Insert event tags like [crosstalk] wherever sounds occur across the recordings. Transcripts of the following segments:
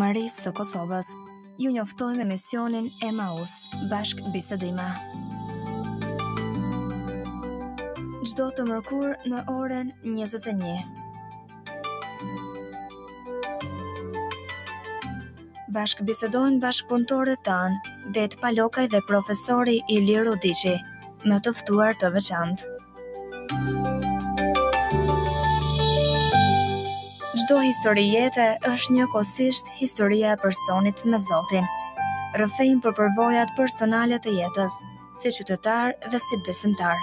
Marisë së Kosovës, ju njoftoj me misionin Emaus, bashk bisedima. Gjdo të mërkur në orën 21. Bashk bisedojnë bashk punëtore tanë, detë Palokaj dhe profesori Iliru Dishi, me tëftuar të veçantë. Do histori jetë është një kosisht historie e personit me Zotin. Rëfejn për përvojat personalet e jetës, si qytetar dhe si besimtar.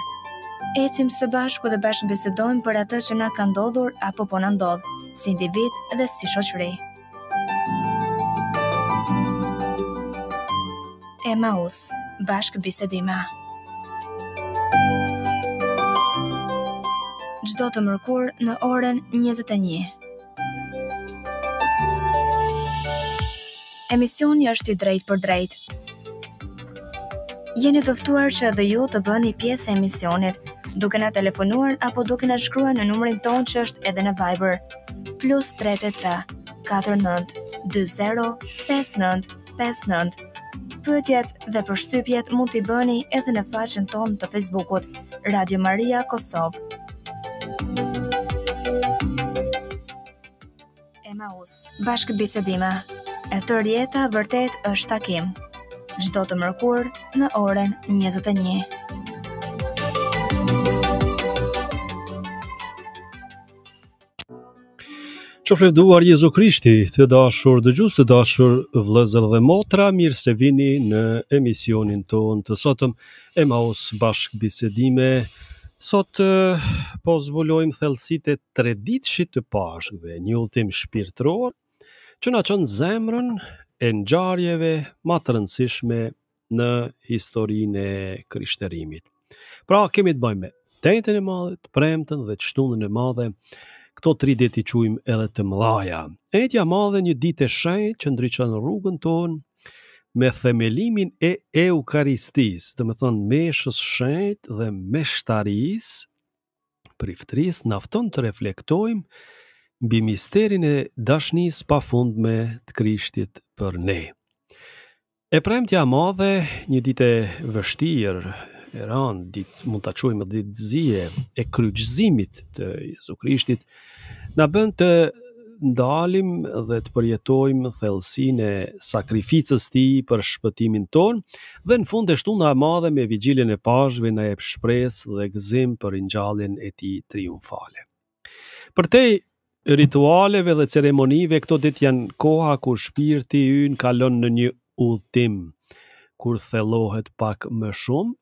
Ecim së bashku dhe bashkë besedojmë për atës që na ka ndodhur apo po në ndodhë, si individ dhe si shoqëri. Emmaus, us, bashkë bisedima. Gjdo të mërkur në orën 21. Emisioni është i drejt për drejt. Jeni të ftuar që edhe ju të bëni pjesë e emisionit, duke na telefonuar apo duke na shkruar në numrin tonë që është edhe në Viber, plus 33 49 20 59 59. Pyetjet dhe përshtypjet mund t'i bëni edhe në faqen tonë të Facebookut Radio Maria Kosov. Emaus, bashkë bisedima e rjeta vërtet është takim. Gjdo të mërkur në orën 21. Që duar, Jezu Krishti, të dashur dë gjusë, të dashur vlëzër dhe motra, mirë se vini në emisionin tonë të sotëm e maus bashkë bisedime. Sotë po zbulojmë thelsit e tre ditëshit të pashkëve, një ultim shpirtëror, që na çon zemrën e ngjarjeve më të rëndësishme në historinë e krishterimit. Pra kemi të bëjmë tentën e madhe, të premtën dhe të e madhe. Këto tri ditë i qujmë edhe të mëdhaja. Etja madhe një ditë e shenjtë që ndriçon rrugën tonë me themelimin e Eukaristis, të më thonë meshës shëjt dhe meshtaris, priftris, nafton të reflektojmë mbi misterin e dashnis pa fund me të krishtit për ne. E prem tja madhe, një dit e vështirë, e ranë, dit, mund të quajmë dit zije e kryqëzimit të Jesu Krishtit, na bënd të ndalim dhe të përjetojmë thelsin e sakrificës ti për shpëtimin ton, dhe në fund e shtu nga madhe me vigilin e pashve në e pshpres dhe gëzim për njallin e ti triumfale. Për te ritualeve dhe ceremonive këto ditë janë koha kur shpirti ynë kalon në një udhtim, kur thellohet pak më shumë,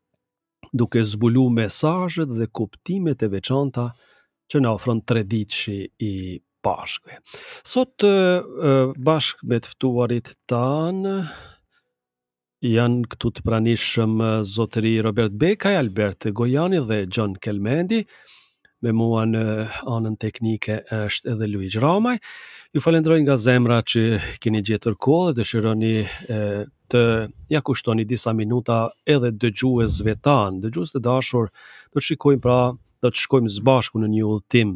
duke zbulu mesajët dhe kuptimet e veçanta që në ofron tre ditë shi i pashkve. Sot bashkë me tëftuarit ftuarit tanë, janë këtu të pranishëm zotëri Robert Bekaj, Albert Gojani dhe John Kelmendi, me mua në anën teknike është edhe Luiz Ramaj. Ju falendrojnë nga zemra që keni gjetur kohë dhe dëshironi të ja kushtoni disa minuta edhe dëgjuesve tanë, dëgjues të dashur, do të shikojmë pra do të shkojmë së bashku në një udhtim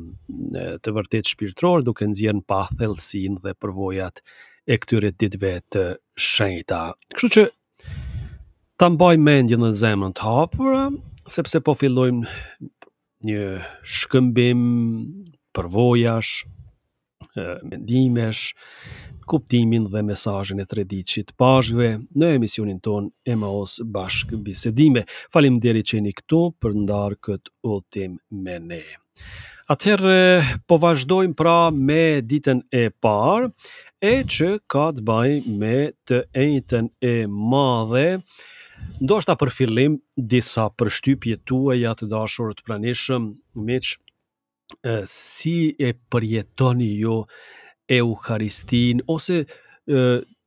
të vërtet shpirtëror duke nxjerr pa thellësinë dhe përvojat e këtyre ditëve të shenjta. Kështu që ta mbaj mendjen në zemrën të hapur, sepse po fillojmë një shkëmbim përvojash, mendimesh, kuptimin dhe mesajin e tre ditë të pashve në emisionin ton e maos bashkë bisedime. Falim deri që një këtu për ndarë këtë ultim me ne. Atëherë po vazhdojmë pra me ditën e parë, e që ka të baj me të ejten e madhe, Ndoshta për fillim disa përshtypje tuaja të dashur të pranishëm, miq, si e përjetoni ju Eukaristin ose e,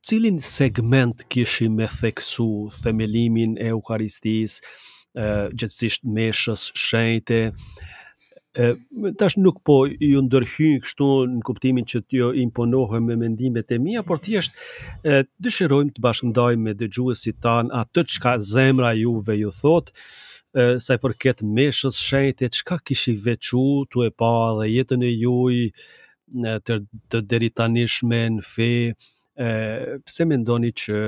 cilin segment kishim me theksu themelimin e Eukaristis, gjithësisht meshës, shenjte, E, tash nuk po ju ndërhyjnë kështu në kuptimin që t'jo imponohë me mendimet e mija, por thjesht e, dëshirojmë të bashkëndaj me dëgjuhës si tanë atë të qka zemra juve ju thotë, saj për ketë meshës shenjët e qka kishë i vequ, tu e pa dhe jetën e jujë të, të deri tani shme në fe, e, pëse me ndoni që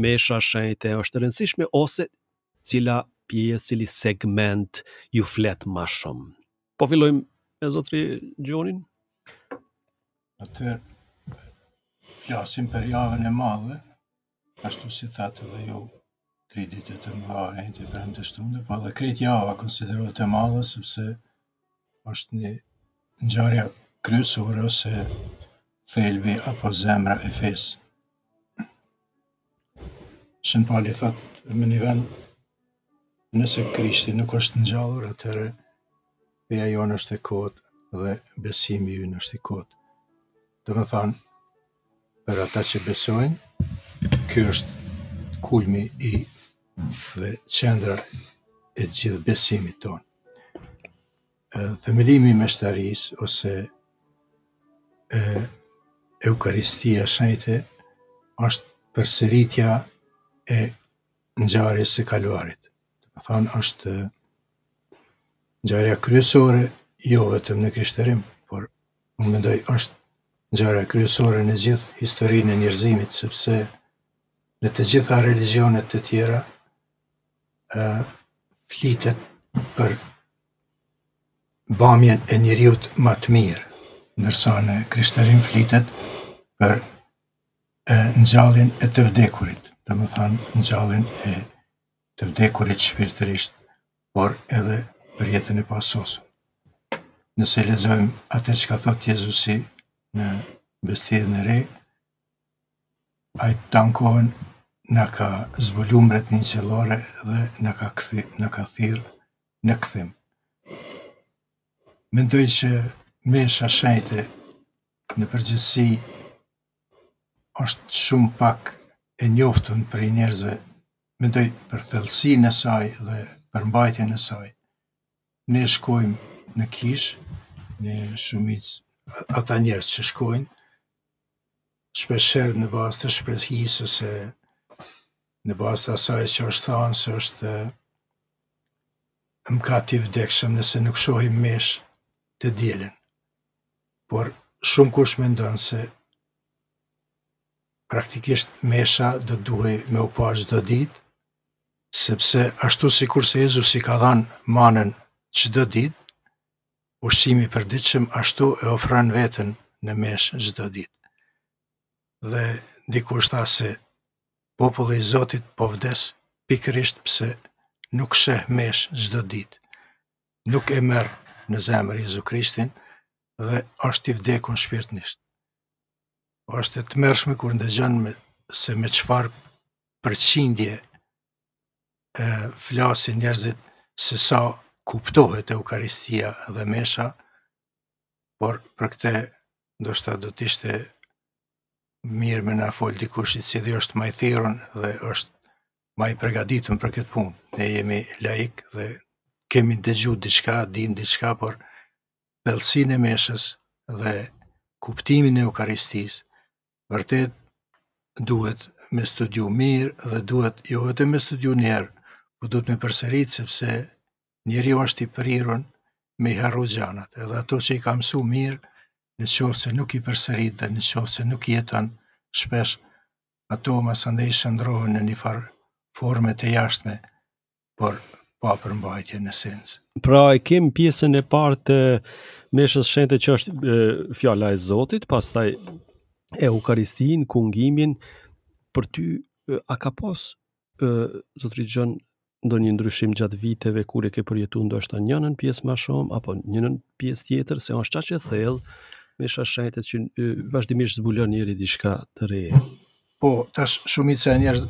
mesha shenjët është rëndësishme, ose cila pjesë, cili segment ju fletë ma shumë. Po fillojmë me zotri Gjonin. Atër, flasim për javën e madhe, ashtu si thatë dhe ju, jo tri ditë të mëra e një të përëm të shtunë, po dhe kretë java konsiderohet e madhe, sepse është një ngjarje kryesore ose thelbi apo zemra e fesë. Shën pali thot, me një vend, nëse Krishti nuk është në gjallur, atërë feja jonë është e kotë dhe besimi ju në është e kotë. Të më thanë, për ata që besojnë, kjo është kulmi i dhe qendra e gjithë besimit tonë. Themelimi me shtaris, ose e, Eukaristia shajte, është përseritja e nxarjes e kaluarit. Të më thanë, është gjarja kryesore, jo vetëm në krishterim, por unë mendoj është gjarja kryesore në gjithë historinë e njërzimit, sepse në të gjitha religionet të tjera e, flitet për bamjen e njëriut matë mirë, nërsa në krishterim flitet për e, në gjallin e të vdekurit, të më thanë në gjallin e të vdekurit shpirtërisht, por edhe për jetën e pasosë. Nëse lezojmë atë që ka thotë Jezusi në bestirë në re, a i të në ka zbëllu një qëllore dhe në ka, këthi, në ka thirë në këthim. Mendoj që me shashajte në përgjithsi është shumë pak e njoftën për i njerëzve, mendoj për thëllësi në saj dhe për mbajtje në saj, ne shkojmë në kish, ne shumic ata njerës që shkojmë, shpesherë në bas të shprethisë se në bas të asaj që është thanë se është më ka t'i vdekshëm nëse nuk shohim mesh të djelen. Por shumë kush me ndonë se praktikisht mesha dhe duhe me u pashtë dhe ditë, sepse ashtu si kurse Jezus i ka dhanë manën qdo dit, ushqimi për diqëm ashtu e ofran vetën në mesh qdo dit. Dhe dikur shta se populli Zotit po vdes pikërisht pse nuk sheh mesh çdo ditë. Nuk e merr në zemër Jezu Krishtin dhe është i vdekur shpirtnisht. Është e mërshme kur ndëgjon me se me çfarë përqindje e flasin njerëzit se sa kuptohet e Eukaristia dhe Mesha, por për këte, do shta do tishte mirë me na folë dikushit si dhe është ma i thirën dhe është ma i pregaditën për këtë punë. Ne jemi laikë dhe kemi dhe gjutë din diçka, por dhe e Meshes dhe kuptimin e Eukaristis, vërtet duhet me studiu mirë dhe duhet jo vetëm me studiu njerë, po duhet me përsëritë sepse njëri o është i përirën me i gjanat, edhe ato që i ka mësu mirë, në qovë se nuk i përsërit dhe në qovë se nuk jetën shpesh, ato më sëndë i shëndrohen në një farë forme të jashtme, por pa përmbajtje në sens. Pra e kemë pjesën e partë të meshës shente që është e, fjala e Zotit, pastaj e Eukaristin, kungimin, për ty, a ka posë, Zotri Gjën, ndo një ndryshim gjatë viteve kur e ke përjetu ndo është një nën pjesë ma shumë, apo një nën pjesë tjetër, se është qa që thellë me shashajtet që vazhdimisht zbulon njëri diçka të reje. Po, tash shumit se njerëz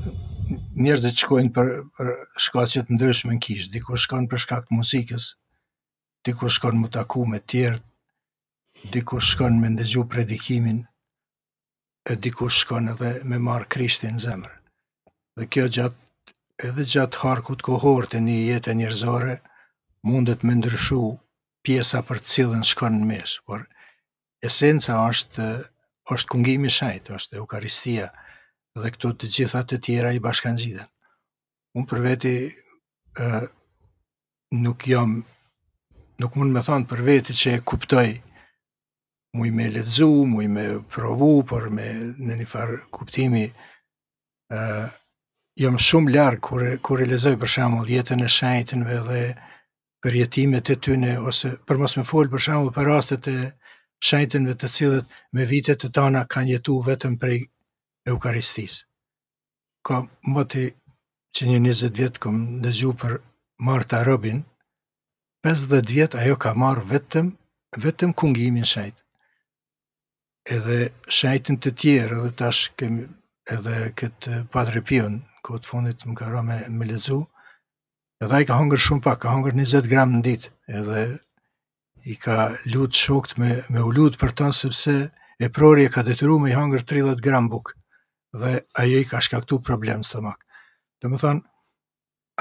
njerëz që shkojnë për, për shkaqe të ndryshme në kishë, dikur shkojnë për shkak të muzikës, dikur shkojnë më taku me të tjerë, dikur shkojnë me ndëgju predikimin, e dikur shkojnë edhe me marë Krishtin në zemër. Dhe kjo gjatë edhe gjatë harkut kohort e një jetë njërzore, mundet me ndryshu pjesa për cilën shkon në mes, por esenca është, është kungimi shajtë, është eukaristia, dhe këto të gjithat të tjera i bashkan gjithën. Unë për veti nuk jam, nuk mund me thonë për veti që e kuptoj muj me ledzu, muj me provu, por me në një farë kuptimi jam shumë larg kur, kur e lezoj për shembull jetën e shajtënve dhe për jetimet e tyne, ose për mos me folë për shembull për rastet e shajtënve të cilët me vitet të tana kanë jetu vetëm prej Eukaristisë. Ka moti që një 20 vjetë këmë dëzju për Marta Robin, 50 vjetë ajo ka marë vetëm, vetëm kungimin shajtë. Edhe shajtën të tjerë, edhe tash kemi edhe këtë patrepion kohët fundit më ka ra me, me lezu, edhe i ka hongër shumë pak, ka hongër 20 gram në ditë, edhe i ka lutë shokt me, me u lutë për ta, sepse e prori e ka detyru me i hongër 30 gram bukë, dhe ajo i ka shkaktu problem së të makë. më thonë,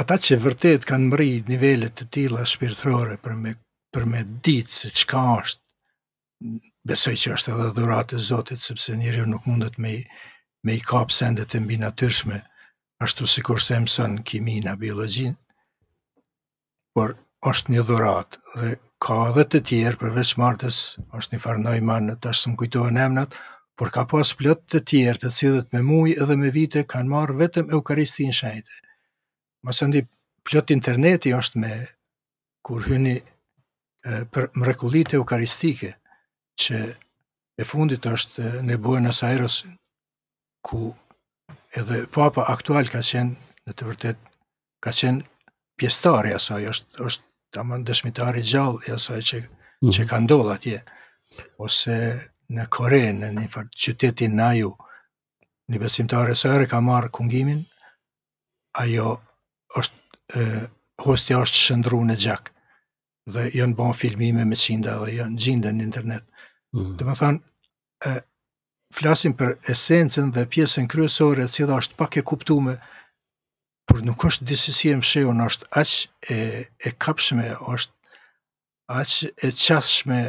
ata që vërtet kanë mëri nivellet të tila shpirtërore për me, për me ditë se çka është, besoj që është edhe dhurat e Zotit, sepse njëri nuk mundet me, me i kap sendet e mbi natyrshme, ashtu si kur se mësën kimina, biologjin, por është një dhurat dhe ka dhe të tjerë përveç martës, është një farnoj manë në tashtë më kujtojnë emnat, por ka pas plët të tjerë të cilët me muj edhe me vite kanë marë vetëm eukaristin shajte. Masë ndi plët interneti është me kur hyni për mrekulit e eukaristike që e fundit është në buenas aeros ku edhe papa aktual ka qenë, në të vërtet, ka qenë pjestari asaj, është, është të më dëshmitari gjallë e asaj që, mm. që ka ndodhë atje, ose në Kore, në një farë qytetin në aju, një besimtare e sërë ka marë kungimin, ajo është, e, hostja është shëndru në gjak, dhe jënë bon filmime me qinda dhe jënë gjinda në internet. Mm. Dhe më thanë, flasim për esencën dhe pjesën kryesore që edhe është pak e kuptume, por nuk është disi si e mshejo, në është aq e, e kapshme, është aq e qashme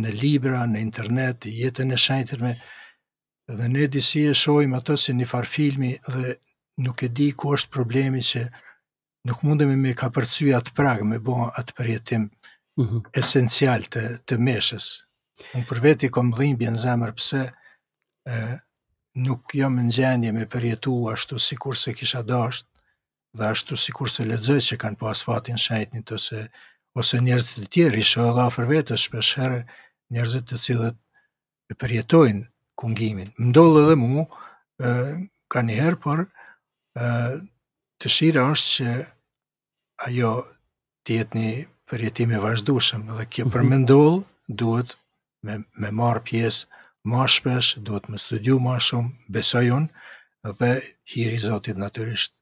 në libra, në internet, jetën e shajtërme, dhe ne disi e shohim atë si një far filmi dhe nuk e di ku është problemi që nuk mundemi me ka përcuja atë pragë, me bo atë përjetim mhm. esencial të, të meshës. Unë për veti kom dhimë në zemër pëse, e, nuk jam në gjendje me përjetu ashtu si kur se kisha dasht, dhe ashtu si kur se ledzoj që kanë pas fatin shajtnit ose, ose njerëzit të tjerë, shohë edhe vetë, shpesh herë njerëzit të cilët e përjetojnë kungimin. Më ndollë edhe mu, e, ka njëherë, por e, të shira është që ajo tjetë një përjetimi vazhdushëm, dhe kjo mhm. përmendull duhet me, me marë pjesë ma shpesh, duhet me studiu ma shumë, besoj unë dhe hiri Zotit naturisht.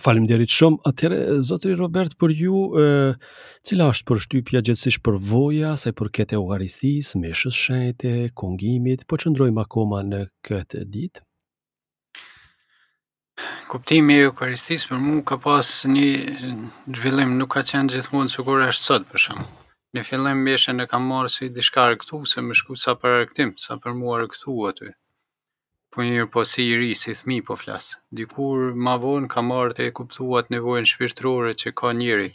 Falim djerit shumë. Atere, Zotri Robert, për ju, e, cila është për shtypja gjithësish për voja, se për kete e ugaristis, meshës shente, kongimit, po që ndrojmë akoma në këtë ditë? Kuptimi e Eukaristisë për mu ka pas një zhvillim, nuk ka qenë gjithë sigurisht është sot për shumë në fillim mbeshe në kam marrë si dishka këtu, se më shku sa për arktim, sa për mua rëktu aty. Po njërë po si i ri, si thmi po flasë. Dikur ma vonë kam marrë të e kuptuat nevojën shpirtrore që ka njëri,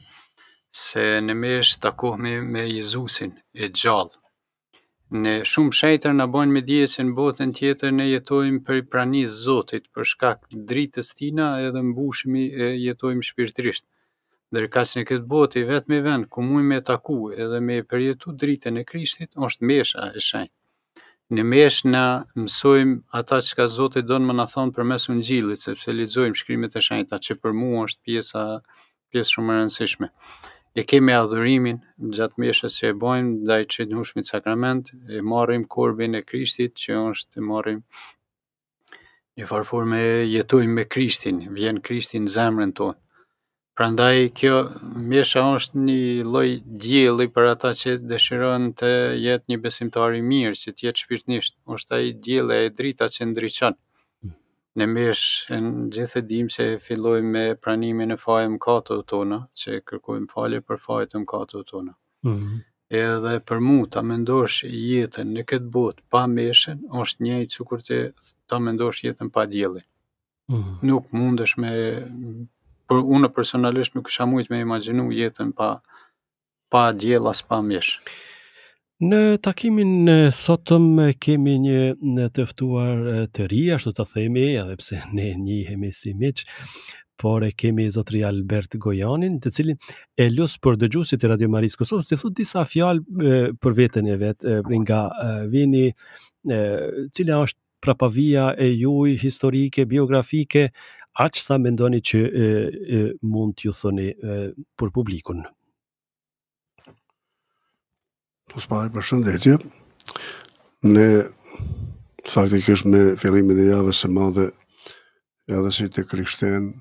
se në mesh takohemi me Jezusin e gjallë. Ne shumë shajtër në bojnë me dje që në botën tjetër ne jetojmë për i pranisë zotit, për shkak dritës tina edhe mbushmi e jetojmë shpirtrishtë Dhe rikas në këtë botë i vetë me vend, ku muj me taku edhe me përjetu dritën e krishtit, është mesha e shenjë. Në mesh në mësojmë ata që ka Zotit do në më në thonë për mesu në gjilit, sepse lizojmë shkrimit e shenjta ta që për mu është pjesa, pjesë shumë rëndësishme. E kemi adhurimin, gjatë meshës që e bojmë, da i që të sakrament, e marim korbin e krishtit, që është e marim një farëfor me jetojmë me krishtin, vjenë krishtin zemrën tonë. Prandaj kjo mesha është një lloj dielli për ata që dëshirojnë të jetë një besimtar i mirë, që të jetë shpirtnisht. Është ai dielli e drita që ndriçon. Mm. Në mesh në gjithë e dim që filloj me pranimin e fajë më kato të tonë, që kërkojmë falje për fajë të më kato të tonë. Mm -hmm. Edhe për mu të mendosh jetën në këtë botë pa meshen, është një i cukur të të mendosh jetën pa djeli. Mm -hmm. Nuk mundesh me por unë personalisht nuk kisha mujt me imaginu jetën pa pa djellas pa mish. Në takimin e sotëm kemi një në të ftuar të ri, ashtu të themi, edhe pse ne njihemi si miq, por e kemi zotrin Albert Gojanin, të cilin e lus për dëgjuesit e Radio Maris Kosovës të thotë disa fjalë për veten e vet, nga vini e cila është prapavia e juj, historike, biografike, aq sa mendoni që e, e, mund t'ju thoni e, për publikun. Po spaj për shëndetje. Ne faktikisht me fillimin e javës së madhe edhe si të krishten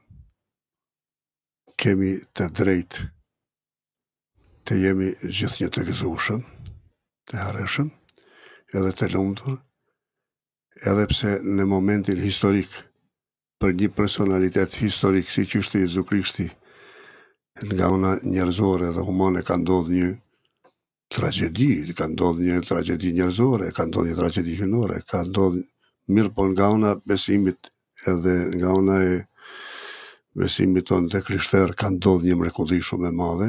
kemi të drejt të jemi gjithë një të gëzushëm, të hareshëm, edhe të lundur, edhe pse në momentin historikë për një personalitet historik si që është i Zukrishti nga una njerëzore dhe humane ka ndodhë një tragedi, ka ndodhë një tragedi njerëzore, ka ndodhë një tragedi hynore, ka ndodhë mirë po nga una besimit edhe nga una e besimit tonë të krishter ka ndodhë një mrekudhi shumë e madhe,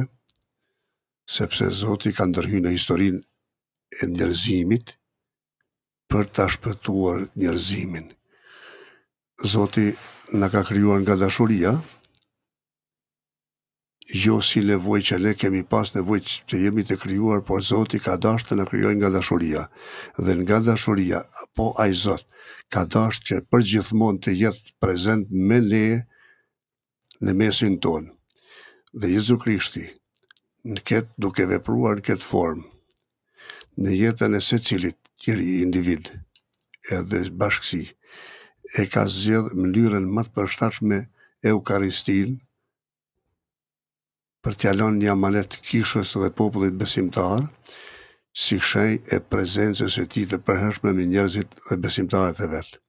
sepse Zoti ka ndërhy në historinë e njerëzimit për të shpëtuar njerëzimin. Zoti në ka kryuar nga dashuria, jo si nevoj që ne kemi pas nevoj që jemi të kryuar, por Zoti ka dasht të në kryuar nga dashuria. Dhe nga dashuria, po a i Zot, ka dasht që për gjithmon të jetë prezent me ne në mesin ton. Dhe Jezu Krishti, në ketë duke vepruar në ketë formë, në jetën e se cilit kjeri individ edhe bashkësi, e ka zjedhë mënyrën më të përshtatshme Eukaristin për t'jalon një amalet të kishës dhe popullit besimtar, si shenj e prezencës e ti të përheshme me njerëzit dhe besimtarët e vetë.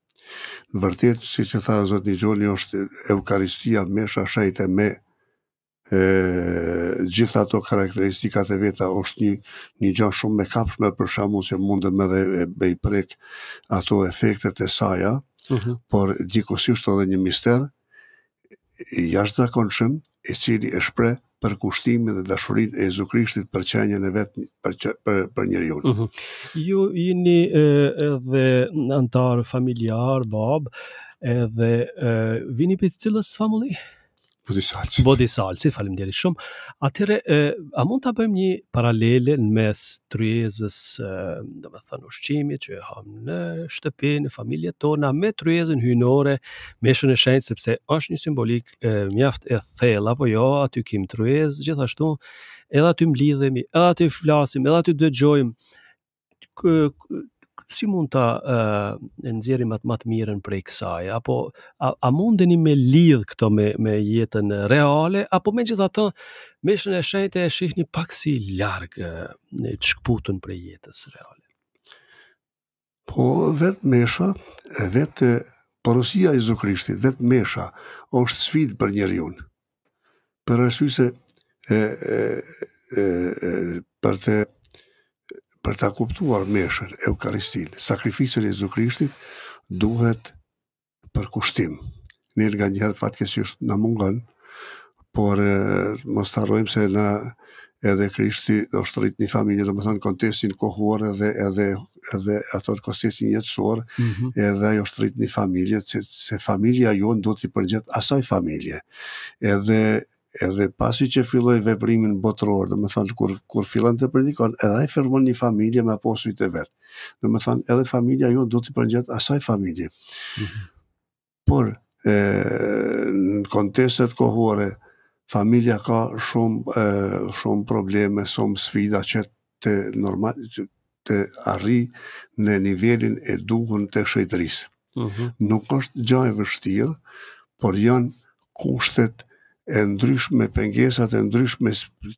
Në vërtit, si që tha Zotë Një Gjoni, është Eukaristia me shashajte me e, gjitha ato karakteristikat e veta, është një, një gjanë shumë me kapshme për shamu që mundëm edhe e, e, e prek ato efektet e saja, Mhm. por gjikosisht edhe një mister jashtë zakonshëm i cili e shpre për kushtimin dhe dashurinë e Jezu Krishtit për qenjen e vet për për, për njeriu. Mm -hmm. Ju jini e, edhe antar familjar, bab, edhe e, vini për cilës familje? Body Salt. Body Salt, si faleminderit shumë. Atëre a mund ta bëjmë një paralele mes tryezës, domethënë ushqimit që ham në shtëpi, në familjet tona me tryezën hyjnore, meshën e shenjtë sepse është një simbolik e, mjaft e thellë apo jo, aty kim tryez, gjithashtu edhe aty mlidhemi, edhe aty flasim, edhe aty dëgjojmë si mund ta e nxjerrim më të më të mirën prej kësaj apo a, a mundeni me lidh këto me me jetën reale apo megjithatë me e shenjtë e shihni pak si larg në çkputën për jetën reale po vet mesha vet parosia e Jezu Krishtit vet mesha është sfidë për njeriu për arsye se e e e për të për ta kuptuar meshën e Eukaristin, sakrificën e Zukrishtit, duhet për kushtim. Njërë nga njerë fatkesisht në mungën, por më starojmë se në edhe Krishti do shtrit një familje, do më thënë kontesin kohuar edhe, edhe, edhe ato kontesin jetësor, mm -hmm. edhe jo shtërit një familje, se, se familja jonë do të i asaj familje. Edhe edhe pasi që filloj veprimin botëror, dhe më thonë, kur, kur fillan të predikon, edhe a fermon një familje me aposu e të vetë. Dhe më edhe familja jo do të përngjët asaj familje. Mm -hmm. Por, e, në konteset kohore, familja ka shumë shumë probleme, shumë sfida që të normal, që të arri në nivelin e duhun të shëjtërisë. Mm -hmm. Nuk është gjaj vështirë, por janë kushtet e ndryshme pengesat e ndryshme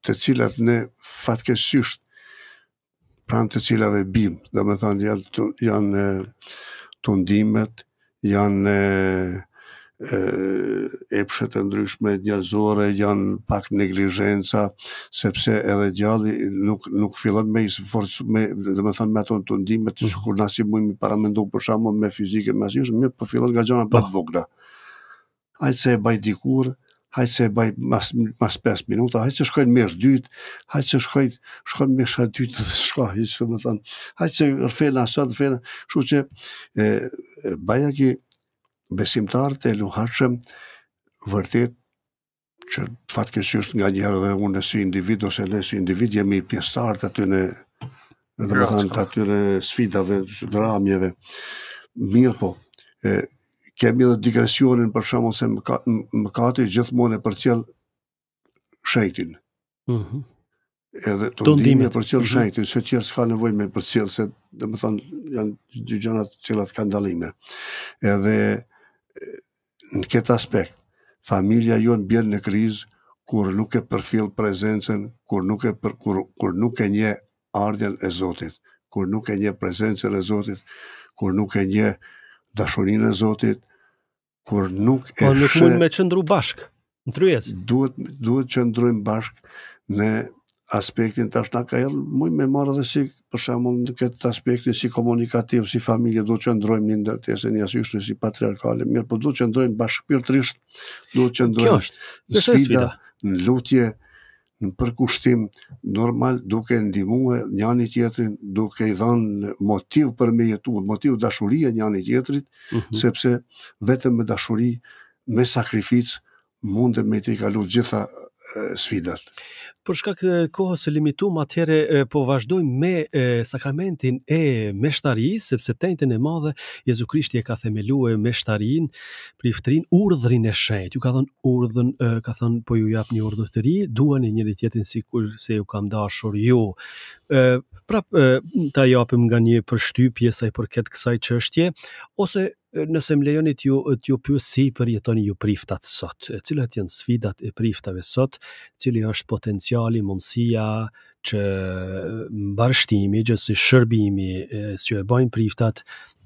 të cilat ne fatkesisht pranë të cilave bim, dhe me thënë janë, janë të ndimet, janë e, e, epshet e ndryshme njërzore, janë pak neglijenca, sepse edhe gjalli nuk, nuk fillon me isë forcë, me, dhe me thënë me ato të ndimet, mm. kur nasi mujmë i paramendu për shamo me fizike, me asishë, mirë për po fillon nga gjana për po. të vogla. Ajtë se e bajdikurë, hajtë se baj mas, mas 5 minuta, hajtë se shkojnë mesh dytë, hajtë se shkojnë, shkojnë mesh a dytë dhe [laughs] shka, hajtë se më thanë, hajtë se rfejnë shu që e, baja ki besimtarë të luhashem vërtet që fatke që është nga njerë dhe unë si individ, ose ne si individ jemi pjestarë të aty në dhe më të aty në sfidave, dramjeve, mirë po, e, kemi edhe digresionin për shumë më mëkati gjithmonë e për cilë shajtin. Mhm. Edhe të ndimit e për cilë mhm. shajtin, se tjerë s'ka nevoj me për cilë, se dhe më thonë janë dy gjënat ka ndalime. Edhe në këtë aspekt, familja jo në bjerë në krizë, kur nuk e përfil prezencen, kur nuk e, për, kur, kur nuk e nje ardjen e Zotit, kur nuk e nje prezencen e Zotit, kur nuk e nje dashurinë e Zotit, kur nuk po e shë... Po nuk mund me qëndru bashk, në tryezë Duhet, duhet qëndrujmë bashk në aspektin të ashtë ka jelë, muj me marë dhe si, për shembull në këtë aspektin si komunikativ, si familje, duhet qëndrujmë një ndërtese, një asyshtë, si patriarkale, mirë, po duhet qëndrujmë bashkë pyrë trishtë, duhet qëndrujmë në sfida, në lutje, në përkushtim normal duke ndihmuar njëri tjetrin, duke i dhënë motiv për me jetu, motiv dashurie njëri tjetrit, mm -hmm. sepse vetëm me dashuri, me sakrificë mund të me të gjitha sfidat për shkak të kohës së limituar, atëherë po vazhdojmë me e, sakramentin e meshtarisë, sepse tentën e madhe Jezu Krishti e ka themeluar meshtarin, priftrin, urdhrin e shenjtë. Ju ka thënë urdhën, e, ka thënë po ju jap një urdhër të ri, duani njëri tjetrin sikur se ju kam dashur ju. Ë prap ta japim nga një përshtypje sa i përket kësaj çështje ose Nëse më lejonit ju të ju pyet si përjeton ju priftat sot, cilat janë sfidat e priftave sot, cili është potenciali, mundësia që mbarshtimi, që si shërbimi e, si që e bajnë priftat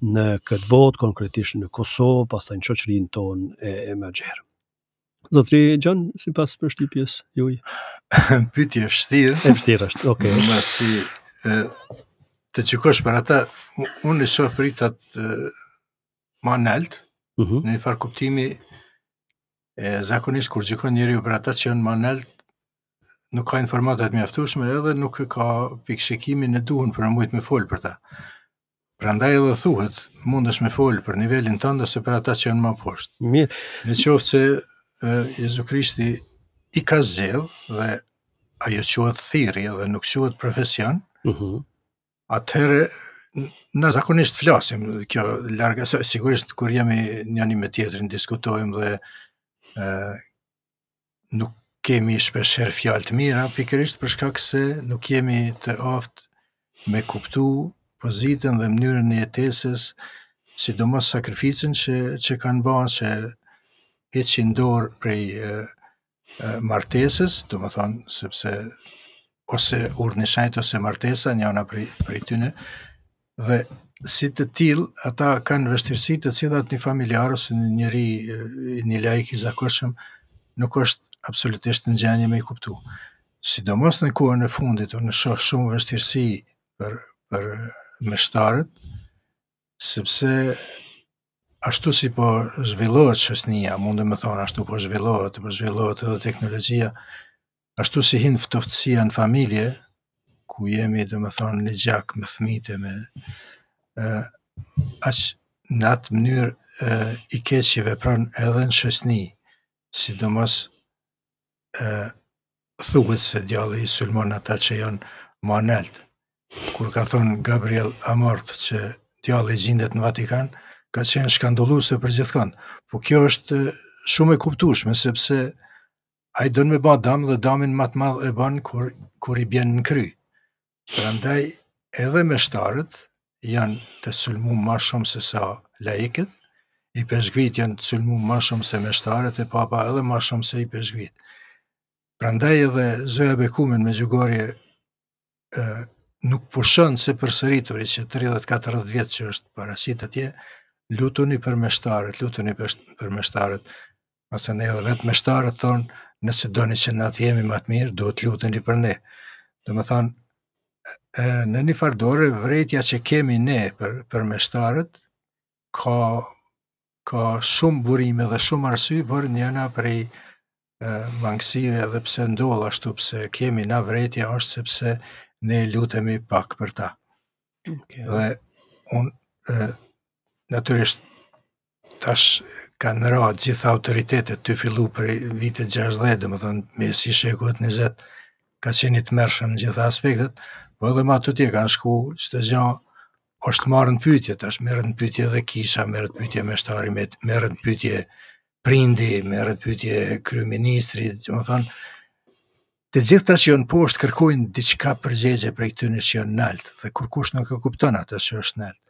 në këtë botë, konkretisht në Kosovë, të në qoqërinë tonë e, e më gjerë. Zotri, Gjon, si pas për shtipjes, juj? [laughs] Pyti e fështirë. E fështirë është, oke. Okay. Masi, e, të qikosh për ata, unë në shohë priftat, ma nelt, mhm. në një farë kuptimi, e zakonisht kur gjikon njëri u për ata që janë ma nelt, nuk ka informatet mjaftushme edhe nuk ka pikshikimin e duhen për në mujtë me folë për ta. Pra ndaj edhe thuhet, mund është me folë për nivelin tënde se për ata që janë ma poshtë. Mirë. Në qoftë që e, Jezu Krishti i ka zelë dhe ajo qëhet thiri dhe nuk qëhet profesion, uh mhm. -huh. atëherë Në zakonisht flasim, kjo larga, sigurisht kur jemi një një me tjetërin, diskutojmë dhe e, nuk kemi shpesher fjallë të mira, pikerisht përshka këse nuk kemi të aftë me kuptu pozitën dhe mënyrën e jetesis, si do mos sakrificin që, që kanë banë, që e që ndorë prej e, e, martesis, do më thonë, sepse ose urnishajt ose martesa, njëna prej, prej tyne, dhe si të til, ata kanë vështirësi të cilat një familjarës, një njëri, një lajk i zakoshëm, nuk është absolutisht në gjenje me i kuptu. Si do mos në kuën e fundit, unë shoh shumë vështirësi për, për meshtarët, sepse ashtu si po zhvillohet qësnia, mundë me thonë ashtu po zhvillohet, po zhvillohet edhe teknologjia, ashtu si hinë fëtoftësia në familje, ku jemi dhe më thonë në gjak më thmite me uh, ashtë në atë mënyr uh, i keqive pran edhe në shësni si do mos uh, thugët se djali i sulmon ata që janë ma nelt kur ka thonë Gabriel Amorth që djali i gjindet në Vatikan ka qenë shkandullu se për gjithë po kjo është shumë e kuptushme sepse a i dënë me ba dam dhe damin matë madhë e banë kur, kur i bjenë në kryjë Prandaj edhe meshtarët janë të sulmu më shumë se sa laikët, i peshgvit janë të sulmu më shumë se meshtarët e papa edhe më shumë se i peshgvit. Prandaj edhe Zoja Bekumen me gjugorje nuk përshën se përsëritur i që 34 vjetë që është parasit atje, i për meshtarët, i për meshtarët, ose ne edhe vetë meshtarët thonë, nëse do një që në atë jemi matë mirë, do të lutën i për ne. Dhe me thonë, në një fardore vretja që kemi ne për, për meshtarët, ka, ka shumë burime dhe shumë arsye për njëna prej e, mangësive edhe pse ndohë ashtu pse kemi na vretja është sepse ne lutemi pak për ta. Okay. Dhe unë, natyrisht, tash kanë ra gjitha autoritetet të fillu për vitet 60, dhe më thënë, mes i shekuet 20, ka qenit mërshëm në gjitha aspektet, po dhe ma të tje kanë shku, që të gjanë, është marë në pytje, të është merë në pytje dhe kisha, merë në pytje me shtari, merë në pytje prindi, merë në pytje kryministri, që më thonë, të gjithë të që jënë poshtë kërkojnë diçka përgjegje për e këtë një që jënë dhe kur kush nuk e kupton atë që është nëllë.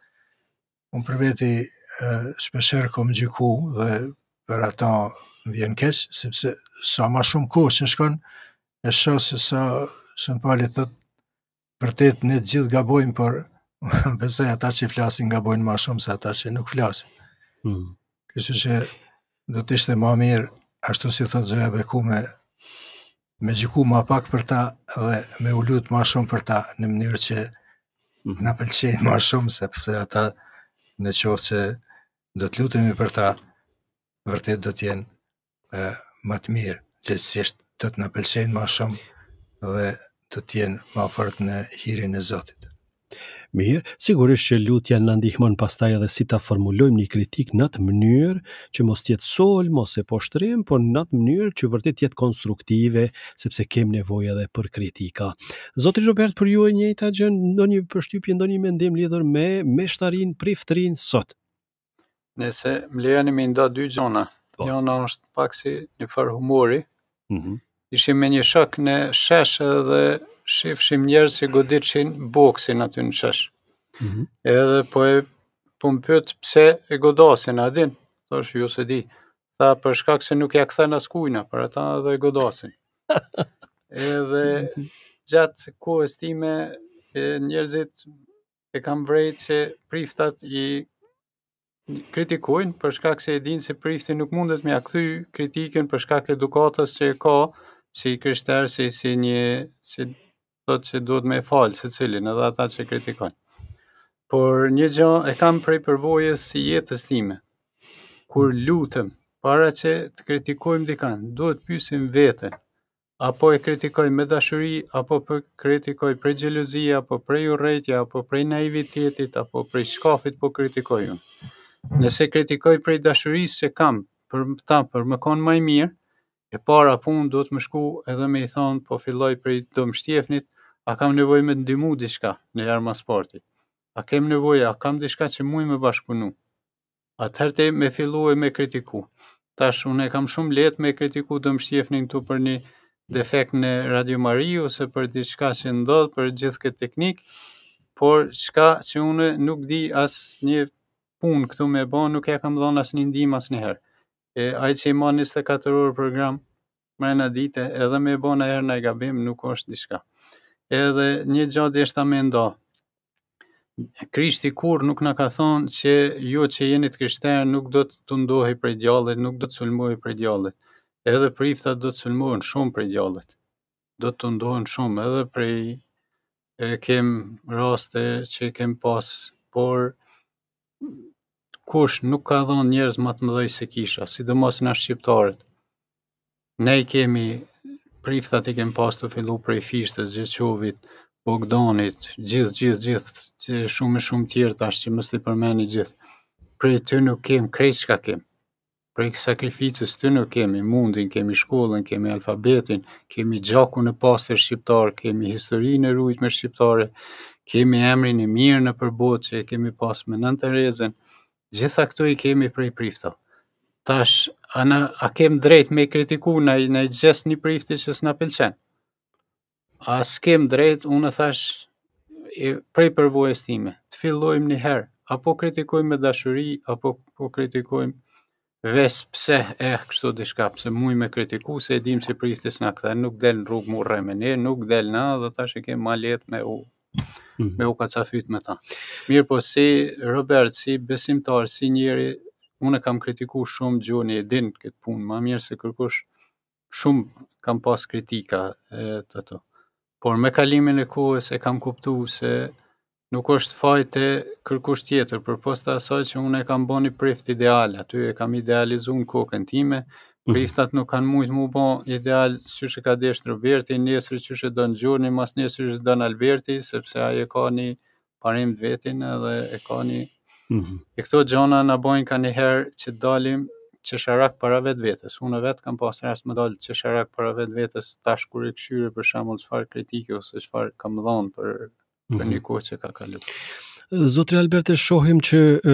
Unë për veti shpesherë kom gjyku dhe për ata më vjen keshë, sepse sa ma shumë kohë që shkon, e shosë se sa shënë palit të për të të gjithë gabojmë, por [laughs] besoj ata që flasin gabojnë ma shumë se ata që nuk flasin. Hmm. Kështu që do të ishte ma mirë, ashtu si thotë zëja beku me, me gjiku ma pak për ta dhe me lutë ma shumë për ta në mënyrë që hmm. në pëlqenjë ma shumë, se përse ata në qovë që do të lutemi për ta, vërtet do t'jen më të mirë, që si të të në pëlqenjë ma shumë dhe të tjenë ma fartë në hirin e Zotit. Mirë, sigurisht që lutja në ndihmon pastaj edhe si ta formulojmë një kritik në të mënyrë që mos tjetë sol, mos e poshtërim, por në të mënyrë që vërtit tjetë konstruktive, sepse kem nevoja dhe për kritika. Zotri Robert, për ju e një i në një përshtypje, në një mendim lidhër me me shtarin, priftrin, sot. Nese, më lejani me nda dy gjona. Po. është pak si një farë humori, mm -hmm ishim me një shok në shesh edhe shifshim njerë si në boksin aty në shesh. Mm -hmm. Edhe po e po më pëtë pse e godasin, a din? Thosh, ju jo, se di. Tha, për shkak se nuk ja këtha në skujna, për ata edhe e godasin. [laughs] edhe mm -hmm. gjatë ku e njerëzit e kam vrejt që priftat i kritikojnë për shkak se e din se prifti nuk mundet me akthy kritikën për shkak edukatës që e ka si kryshter, si, si një, si do të që duhet me falë, se cilin, edhe ata që kritikojnë. Por një gjë, e kam prej përvojës si jetës time, kur lutëm, para që të kritikojmë dikan, duhet pysim vetën, apo e kritikoj me dashuri, apo për kritikoj prej gjeluzia, apo prej urejtja, apo prej naivitetit, apo prej shkafit po kritikoj Nëse kritikoj prej dashurisë që kam, për ta, për më konë maj mirë, e para pun do të më shku edhe me i thonë po filloj për i do shtjefnit, a kam nevoj me të ndimu diska në jarë ma sporti, a kem nevoj, a kam diska që muj me bashkunu, A tërte me fillu e me kritiku. Tash, unë e kam shumë let me kritiku do më këtu për një defekt në Radio Mariu, ose për diska që ndodhë për gjithë këtë teknik, por qka që unë nuk di as një punë këtu me bo, nuk e kam dhonë as një ndim as një herë e ai që i mon 24 orë program mrena dite edhe me bon herë në gabim nuk është diçka edhe një gjatë është ta me ndo Krishti kur nuk në ka thonë që ju jo që jenit krishterë nuk do të të ndohi për djallit, nuk do të sulmohi për djallit edhe prifta do të sulmohen shumë prej djallit. Do të tundohen shumë edhe prej e kem raste që kem pas, por kush nuk ka dhonë njerëz më të mëdhej se kisha, sidomos në shqiptarët. Ne i kemi priftat i kemi pas të fillu prej fishtës, gjëqovit, Bogdanit, gjithë, gjithë, gjithë, gjith, shumë e shumë tjerë të ashtë që mështë i përmeni gjithë. Prej të nuk kem, krejtë shka kem. Prej sakrificës të nuk kemi mundin, kemi shkollën, kemi alfabetin, kemi gjaku në pasër shqiptarë, kemi historinë e rujtë me shqiptare, kemi emrin e mirë në përbot që kemi pasë me nëntërezen, në gjitha këtu i kemi prej prifto. Tash, a, a kem drejt me kritiku në, në gjithë një prifti që s'na pëlqen? A s'kem drejt, unë e thash, prej përvojës time, të fillojmë një herë, apo kritikojmë me dashuri, apo po kritikojmë vesë, pse e eh, kështu dishka, pse muj me kritiku, se e dim që si prifti s'na këta, nuk del në rrugë mu rremeni, nuk del në, dhe tash e kem ma letë me u me mhm. u kaca fyt me ta. Mirë po si Robert, si besimtar, si njëri, unë e kam kritiku shumë gjoni e din këtë punë, ma mirë se kërkush shumë kam pas kritika e të të. Por me kalimin e kohës e kam kuptu se nuk është e kërkush tjetër, për posta asaj që unë e kam bo prift ideal, aty e kam idealizun kokën time, Kristat mhm. nuk kanë mujtë mu bon ideal që që ka desh në Roberti, njësër që që do në mas njësër që do në Alberti, sepse aje e ka një parim të vetin edhe e ka një... Mm -hmm. E këto gjona në bojnë ka një herë që dalim që sharak para vetë vetës. Unë vetë kam pas rrasë më dalë që sharak para vetë vetës tash kur e këshyre për shamullë që farë kritike ose që farë kam dhonë për, për mhm. një kohë që ka kalu. Zotri Alberti, e shohim që e,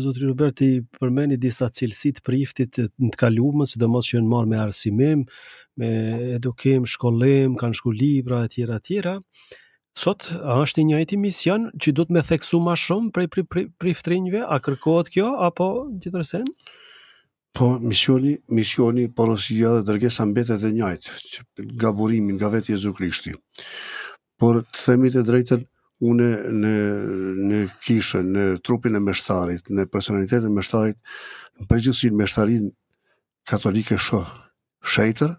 Zotri Roberti përmeni disa cilësit priftit në të kaluëmën, si dhe mos që në marë me arsimim, me edukim, shkollim, kanë shku libra, etjera, etjera. Sot është i njëjti mision që du të me theksu ma shumë prej pri, pri, priftrinjve, a kërkohet kjo, apo në gjithërsen? Po, misioni, misioni porosia dhe dërgesa mbetet dhe njëjtë, që nga gavetje Zukrishti. vetë Jezu Por, të themit e drejtën, une në, në kishën, në trupin e meshtarit, në personalitetin e meshtarit, në përgjithësin meshtarin katolike shoh shejtër,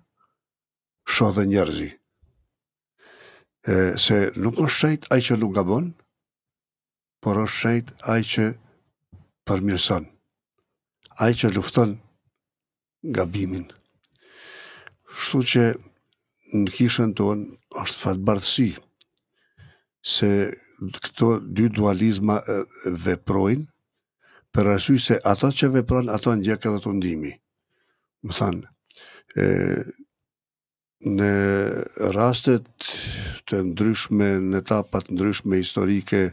shoh dhe njerëzi. E, se nuk është shejt aj që nuk gabon, por është shejt aj që përmirëson, aj që lufton gabimin. Shtu që në kishën tonë është fatë se këto dy dualizma veprojnë, për arsuj se ata që veprojnë, ata në gjekë edhe të ndimi. Më thanë, në rastet të ndryshme, në të ndryshme historike,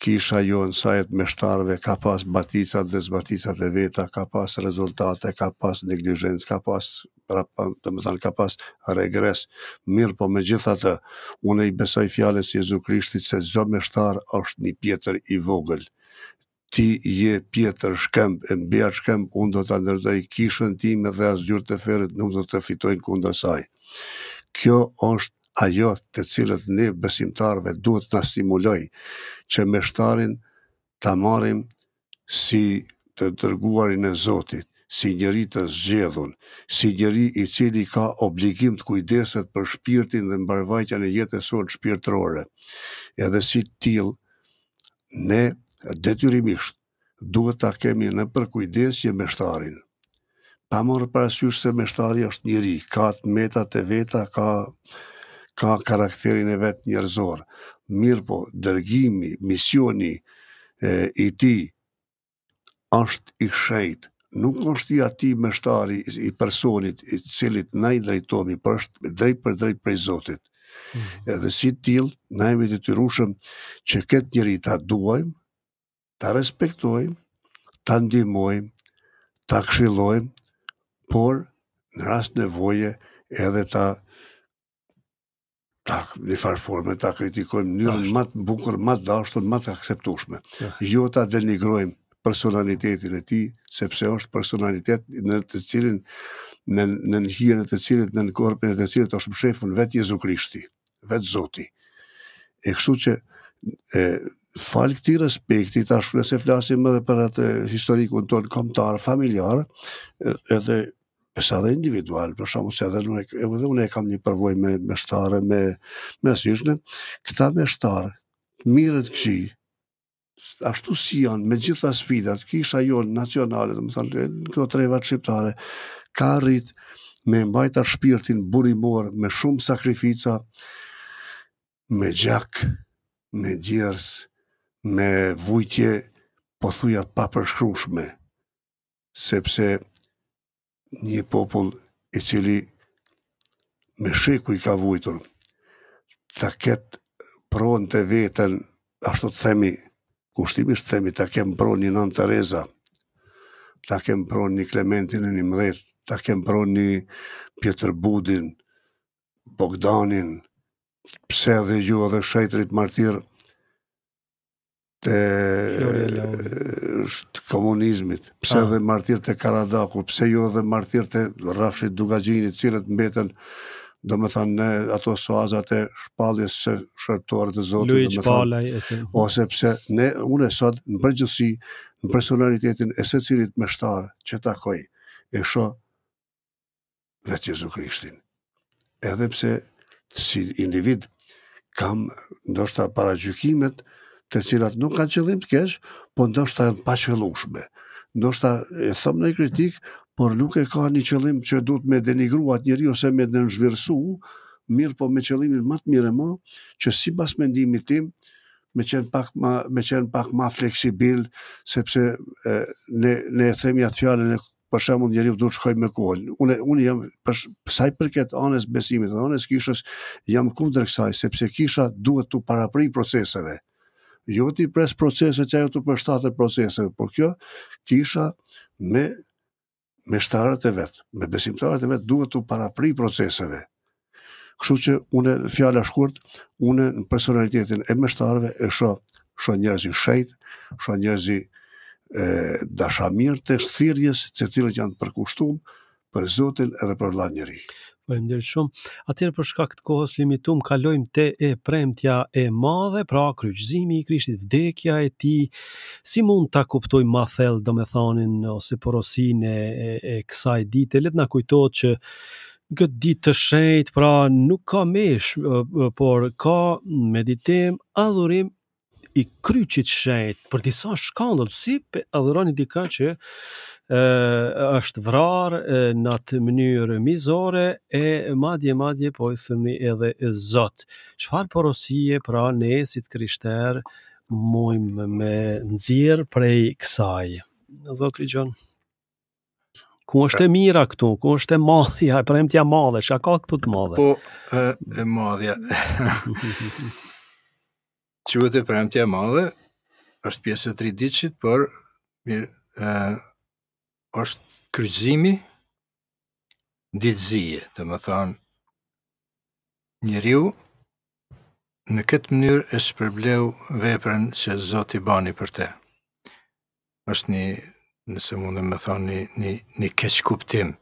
kisha jo sajet me shtarve, ka pas baticat dhe zbaticat e veta, ka pas rezultate, ka pas neglijens, ka pas Pra, do më thënë ka pas regres, mirë po me unë i besoj fjalës Jezu Krishtit se zë me shtarë është një pjetër i vogël. Ti je pjetër shkëmb, e mbja shkëmb, unë do të ndërdoj kishën ti dhe as gjurë të ferit, nuk do të fitojnë kundër saj. Kjo është ajo të cilët ne besimtarve duhet ta stimuloj që me shtarin të marim si të dërguarin e Zotit, si njëri të zgjedhun, si njëri i cili ka obligim të kujdeset për shpirtin dhe mbarvajtja në jetë e sotë shpirtrore. Edhe si til, ne detyrimisht duhet ta kemi në për kujdes me shtarin. Pa mërë parasysh se me shtari është njëri, ka të metat e veta, ka, ka karakterin e vetë njërzor. Mirë po, dërgimi, misioni e, i ti, është i shejtë, nuk është i ati mështari i personit i cilit na i drejtomi për është drejt për drejt prej Zotit. Mm. Dhe si t'il, na e me të të rushëm që këtë njëri ta duajmë, ta respektojmë, ta ndimojmë, ta kshilojmë, por në rast nevoje edhe ta ta në farforme, ta kritikojmë njërën matë bukur, matë dashtën, matë akseptushme. Ja. Jo ta denigrojmë personalitetin e ti, sepse është personalitet në të cilin, në, në në hirën e të cilit, në në korpën e të cilit, është më shefën vetë Jezu Krishti, vetë Zoti. E kështu që e, falë këti respekti, ta shkële se flasim edhe për atë historikun tonë komtar, familjar, edhe pesa dhe individual, për shumë se edhe unë, edhe unë kam një përvoj me, me shtare, me, me syshne, këta me shtare, të këshi, ashtu si janë, me gjitha sfidat, kisha jo nacionale, dhe më thënë, në këto treva shqiptare, ka rrit me mbajta shpirtin burimor, me shumë sakrifica, me gjak, me gjers, me vujtje, po thujat pa përshkrushme, sepse një popull i cili me sheku i ka vujtur, të ketë pronë të vetën, ashtu të themi, ushtimisht themi ta kem pron një nën Tereza, ta kem pron një Klementin e një mdhet, ta kem pron një Pjetër Budin, Bogdanin, pse dhe ju edhe shajtrit martir të komunizmit, pse ah. dhe martir të Karadaku, pse ju edhe martir të rafshit Dugajinit, cilët mbeten do më thënë në ato soazat e shpaljes së shërptore të zotë, Luiz do thënë, ose pse ne, unë e sot, në përgjësi, në personalitetin e se cilit me shtarë që takoj, e sho dhe Jezu Krishtin. Edhe pse si individ kam ndoshta para gjykimet të cilat nuk kanë qëllim të kesh, po ndoshta janë paqëllueshme. Ndoshta e thëm në kritik, por nuk e ka një qëllim që duhet me denigruat njëri ose me denzhvirsu, mirë po me qëllimin më të mirë më, që si bas mendimit tim, me qenë pak ma, me qenë pak ma fleksibil, sepse e, ne, ne themi atë fjallën e për shemë njëri u duhet shkoj me kohën. Unë, unë jam, për, saj përket anës besimit, anës kishës, jam kundrë kësaj, sepse kisha duhet të parapri proceseve. Jo ti pres proceset që ajo të përshtatër proceseve, por kjo kisha me me shtarët e vetë, me besimtarët e vetë, duhet të parapri proceseve. Kështu që une, fjala shkurt, une në personalitetin e meshtarëve e shoh, shoh njërëzi shajt, sho njërëzi dashamirë të shtirjes që të të të të të të të të të të Faleminderit shumë. Atëherë për shkak të kohës limituar kalojmë te e premtja e madhe, pra kryqëzimi i Krishtit, vdekja e tij. Si mund ta kuptoj më thell, domethënën ose porosinë e, e, e kësaj dite? Le të na kujtohet që këtë ditë të shëjtë, pra nuk ka mesh, por ka meditim, adhurim i kryqit shëjtë, për disa shkandull, si adhuroni dika që është vrarë në atë mënyrë mizore e madje madje po i thëmi edhe zot. Qëfar porosije pra ne si të krishter mujmë me nëzirë prej kësaj? Zotë Ligjon, ku është e mira këtu, ku është e madhja, e prejmë tja madhe, që a ka këtu të madhe? Po, e, madhja. Qëtë e [laughs] prejmë tja madhe, është pjesë e tri diqit, për mirë, është kryzimi ditëzije, të më thonë, njëriu në këtë mënyrë e shpërbleu veprën që Zoti bani për te. është një, nëse mundë me thonë, një, një, një keqë kuptim.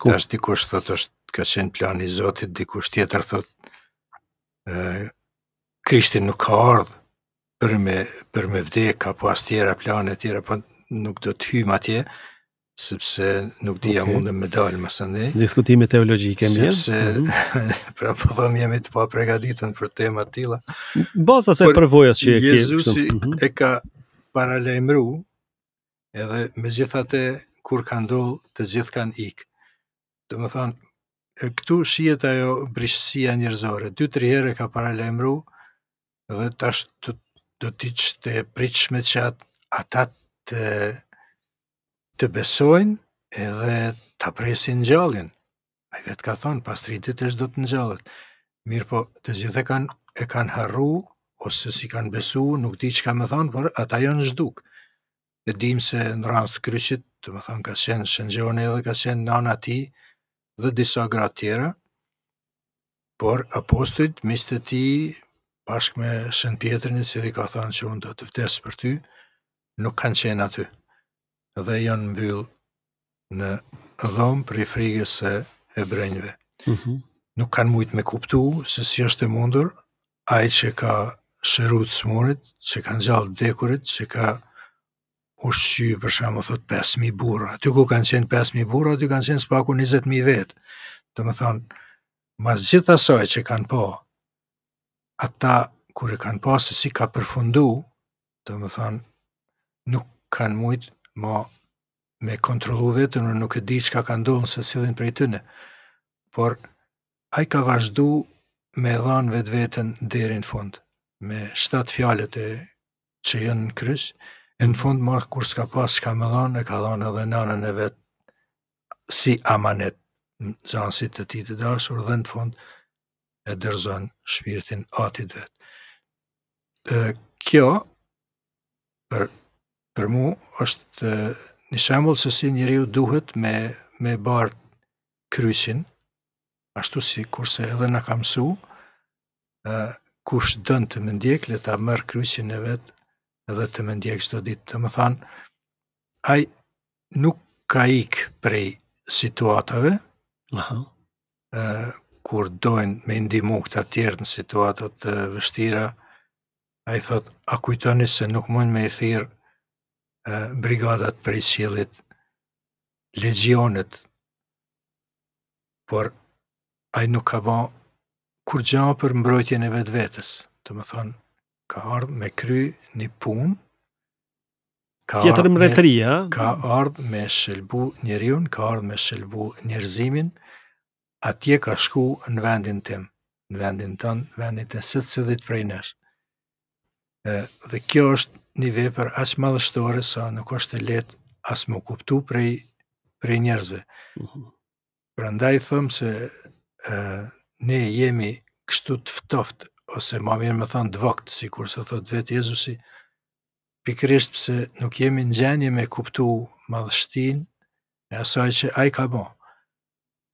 Ku? Ta është dikush thot është ka qenë plani Zotit, dikush tjetër thot e, Krishti nuk ka ardhë për me, për me vdek, ka po as tjera plane tjera, po nuk do të hym atje sepse nuk di okay. mundem me dal më së ndaj. Diskutime teologjike mirë. Sepse mhm. [laughs] pra po them jemi të pa përgatitur për tema të tilla. Bazë se përvojës që e ke. Jezusi mhm. e ka paralajmëru edhe me kur ka ndodhur të gjithë kanë ikë. Do të thonë e këtu shihet ajo brishësia njerëzore. 2-3 herë ka paralajmëru dhe tash do të të pritshme çat atat të të besojnë edhe të presin në gjallin. A i vetë ka thonë, pas të rritit është do të në gjallet. Mirë po, të gjithë kan, e kanë harru, ose si kanë besu, nuk ti që ka me thonë, por ata janë në zhduk. Dhe dim se në rrans të kryqit, të me thonë, ka shenë shëngjone edhe ka shenë nana ti dhe disa gratë tjera, por apostojt, mistë të ti, bashkë me shën pjetërinit, që dhe ka thonë që unë do të vtesë për ty, nuk kanë qenë aty, dhe janë mbyllë në dhomë për i frigës e hebrejnëve. Mhm. Nuk kanë mujtë me kuptu se si është e mundur, ai që ka shëru të smurit, që kanë gjallë dekurit, që ka ushqy, për shemë, thot, 5.000 bura. Aty ku kanë qenë 5.000 bura, aty kanë qenë spaku 20.000 vetë. Të më thonë, mas gjitha soj që kanë po, ata kure kanë po se si ka përfundu, të më thonë, nuk kanë mujtë ma me kontrolu vetën në nuk e di që ka ka ndonë se silin për i tëne. Por, a i ka vazhdu me dhanë vetë vetën dherë në fund, me shtatë fjalet e që jënë në krysh, e në fund ma kur s'ka pas s'ka me dhanë, e ka dhanë edhe nanën e vetë si amanet në zansit të ti të dashur dhe në fund e dërzon shpirtin atit vetë. Kjo, për për mu është një shembull se si njeriu duhet me, me bart kryqin, ashtu si kurse edhe në ka su, ë kush dënë të më ndjek, le ta mërë kryqin e vetë edhe të më ndjek çdo ditë. Të më thanë, nuk ka ikë prej situatave, Aha. Uh, kur dojnë me ndimu këta tjerë në situata të vështira, a i thot, a kujtoni se nuk mund me i thirë brigadat për qilit, legionet, por a nuk ka ba kur gja për mbrojtjen e vetë vetës, të më thonë, ka ardhë me kry një punë, ka tjetër mretëria, ka ardhë me shëlbu njerion, ka ardhë me shëlbu njerëzimin, atje ka shku në vendin tim, në vendin tënë, në vendin të sëtë së dhe të prej nesh. dhe kjo është një vepër as malështore sa nuk është e letë as më kuptu prej, prej njerëzve. Mhm. Pra ndaj thëmë se e, ne jemi kështu të ftoft, ose ma mirë me thanë dvokt, si kur se thot vetë Jezusi, pikrisht pëse nuk jemi në gjenje me kuptu malështin e asaj që aj ka bo.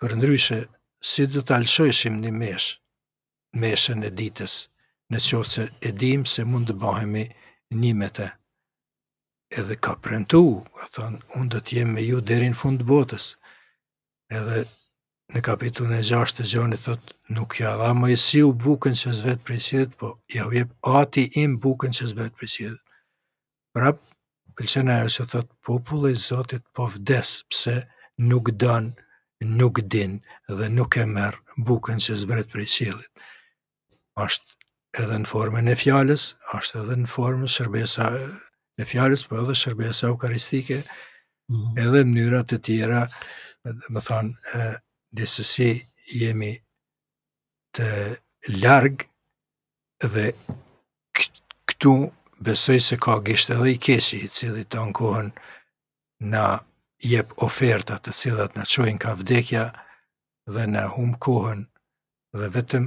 Për ndryshe, si du të alëshojshim një mesh, meshen e ditës, në qovë që e dim se mund të bahemi njështë një te. Edhe ka prentu, a thonë, unë do t'jem me ju derin fund botës. Edhe në kapitun e gjashtë të gjoni, thotë, nuk ja dha më i u bukën që zvetë për po ja u jep ati im bukën që zvetë për i sidhët. Pra, pëllqena e që thotë, zotit po vdes, pse nuk danë, nuk din dhe nuk e merë bukën që zbret për i Ashtë edhe në formën e fjalës, është edhe në formën shërbesa e fjalës, po edhe shërbesa eukaristike, mm. edhe në e të tjera, dhe më thonë, dhe jemi të largë dhe këtu besoj se ka gishtë edhe i kesi, i cili të nënkohën na jep ofertat të cilat në qojnë ka vdekja dhe në hum kohën dhe vetëm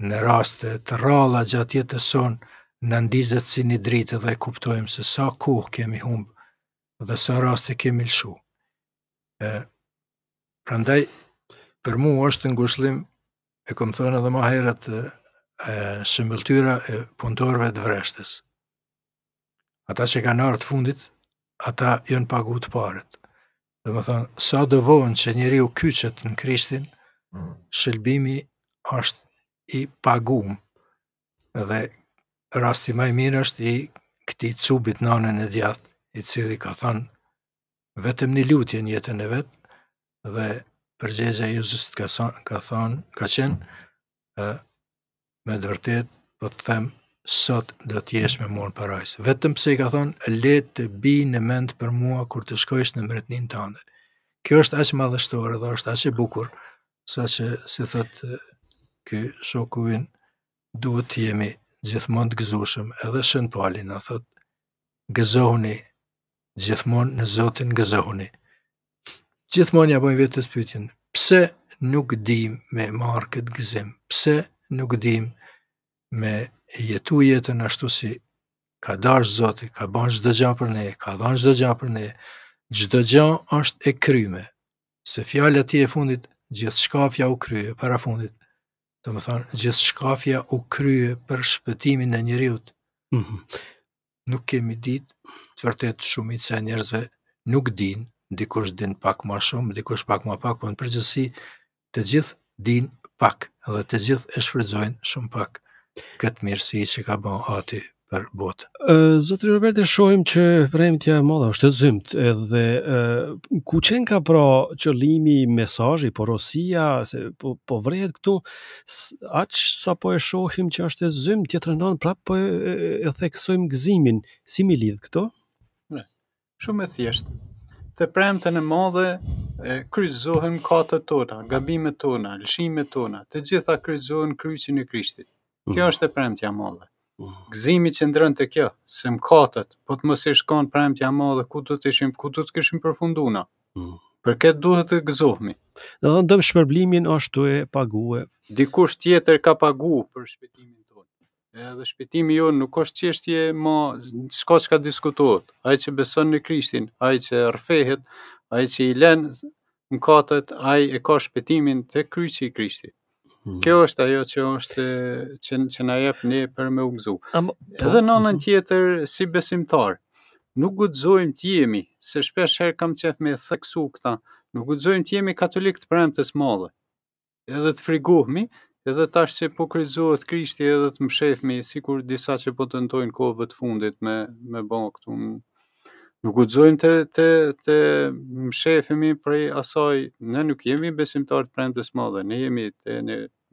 në raste të rralla gjatë jetës sonë në ndizet si një dritë dhe kuptojmë se sa kohë kemi humbë dhe sa raste kemi lëshu. E, prandaj, për mu është në ngushlim, e kom thënë edhe ma herët, shëmbëltyra e punëtorve të vreshtes. Ata që ka nartë fundit, ata jënë pagu të paret. Dhe më thënë, sa dëvojnë që njëri u kyqet në krishtin, mm. shëllbimi është i pagum. Dhe rasti më i mirë është i këtij cubit nënën e djathtë, i cili ka thënë vetëm në lutjen jetën e vet dhe përgjigja e Jezusit ka thënë, ka thënë, ka thënë ë me vërtet po të them sot do të jesh me mua në parajsë. Vetëm pse i ka thënë le të bi në mend për mua kur të shkosh në mbretnin tënd. Kjo është asë madhështore dhe është e bukur, sa që, si thotë, ky shokuin duhet të jemi gjithmonë të gëzushëm, edhe shën pali në thot, gëzohuni, gjithmonë në Zotin gëzohuni. Gjithmonë ja bojnë vetës pytjen, pse nuk dim me marë këtë gëzim, pse nuk dim me jetu jetën ashtu si ka darë Zotin, ka banë gjithë dëgja për ne, ka banë gjithë dëgja për ne, gjithë dëgja është e kryme, se fjallë ati e fundit, gjithë shka u krye, para fundit, Dhe më thonë, gjithë shkafja u krye për shpëtimin e njëriut. Mm -hmm. Nuk kemi ditë, të vërtet shumit se njerëzve nuk din, dikush din pak ma shumë, dikush pak ma pak, po në përgjësi të gjithë din pak, dhe të gjithë e shfridzojnë shumë pak këtë mirësi që ka bënë ati për botë. Zotri Robert, e shohim që premtja e madhe është e zymt edhe e, ku qenë ka pra qëllimi mesajji, porosia, se po, po vrejet këtu, aqë sa po e shohim që është e zymt, tjetër nënë prapë po e, e, theksojmë gëzimin, si mi lidhë këto? Ne, shumë e thjeshtë. Të premtën e madhe e, kryzohen katë tona, gabimet tona, lëshimet tona, të gjitha kryzohen kryqin e krishtit. Kjo mhm. është e premtja madhe. Mm gëzimi që ndrën të kjo, se më katët, po të mësë i shkonë prajmë tja ma dhe ku të të ishim, ku të të këshim përfunduna. Mm. Për këtë duhet të gëzohmi. Dhe dhe ndëmë shpërblimin është të e pagu e... Dikush tjetër ka pagu për shpëtimin të E Edhe shpëtimi jo nuk është qështje ma, s'ka që ka diskutuot, aj që beson në krishtin, aj që rfehet, aj që i lenë në katët, aj e ka shpëtimin të kryqë i krishtit. Mm. Kjo është ajo që është që që na jep ne për me u gëzu. Po, edhe në anën mm. tjetër si besimtar, nuk guxojmë të jemi, se shpesh herë kam qef me theksu këta, nuk guxojmë të jemi katolik të premtës madhe. Edhe të friguhmi, edhe tash që po Krishti edhe të mshefmi, sikur disa që po tentojnë kohëve të fundit me me bën këtu mm. Nuk u të të të, të prej asaj, ne nuk jemi besimtar të premtës madhe, ne jemi të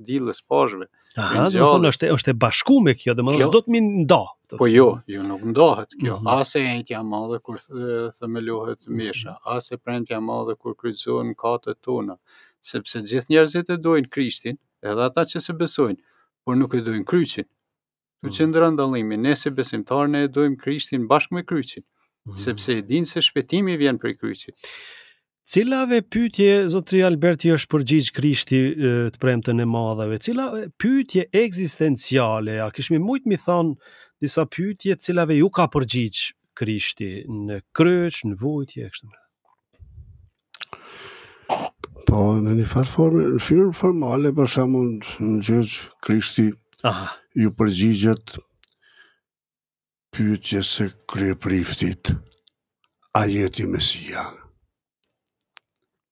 dilës poshme. Aha, do të thonë është është e bashkuar me kjo, domethënë s'do të më ndo. Po jo, jo nuk ndohet kjo. Mm -hmm. As e njëjtë e madhe kur themelohet mhm. mesha, mm -hmm. as e prëndja e madhe kur kryqëzohen katet tona, sepse gjithë njerëzit e duajn Krishtin, edhe ata që se besojnë, por nuk e duajn kryqin. Mm -hmm. Në qendër ndallimi, ne si besimtarë ne duajm Krishtin bashkë me kryqin, mm -hmm. sepse e dinë se shpëtimi vjen prej kryqit. Cilave pytje, zotëri Alberti, është përgjigjë krishti të premtën e në madhave? Cilave pytje egzistenciale? A kishmi mujtë mi thon disa pytje cilave ju ka përgjigjë krishti në kryç, në vujtje, e kështë më në? Po, në një farë formë, në firë formale, për shamë në gjëgjë krishti Aha. ju përgjigjët pytje se krye priftit, a jeti mesia. Aha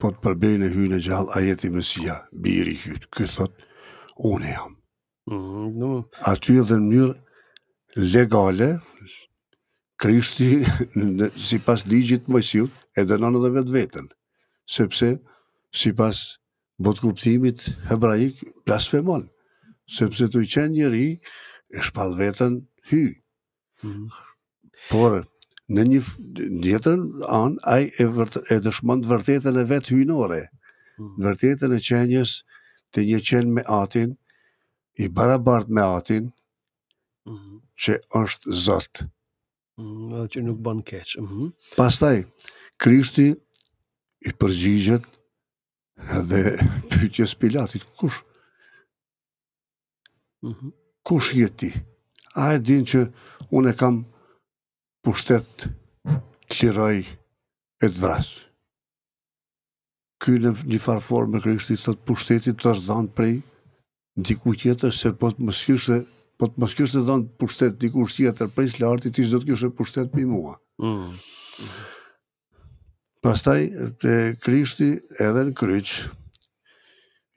po të përbejnë e hynë e gjallë, a jeti mësia, biri hytë, këtë thot, unë jam. Mm -hmm. Aty edhe në mënyrë legale, krishti, [laughs] si pas ligjit mësiu, e në dhe vetë vetën, sepse, si pas botë kuptimit hebraik, blasfemon, sepse të i qenë njëri, e shpalë vetën hy. Mm -hmm. Por, në një tjetër an ai e vërtet e dëshmon të vërtetën e vet hyjnore. Mm. Vërtetën e qenjes të një qen me atin i barabart me atin mm. që është Zot. Mm, Ëh, që nuk bën keq. Mm Pastaj Krishti i përgjigjet dhe [laughs] pyetjes Pilatit, kush? Mm -hmm. Kush je ti? A e din që unë e kam pushtet të liroj e të vrasë. Ky në një farëforë me kërështë i thotë pushtetit të është dhënë prej diku tjetër se po të mëskyshe po të mëskyshe dhënë pushtet diku është tjetër prej së lartë ti tisë do të kështë pushtet për mua. Mm. Pastaj, të krishti edhe në kryq,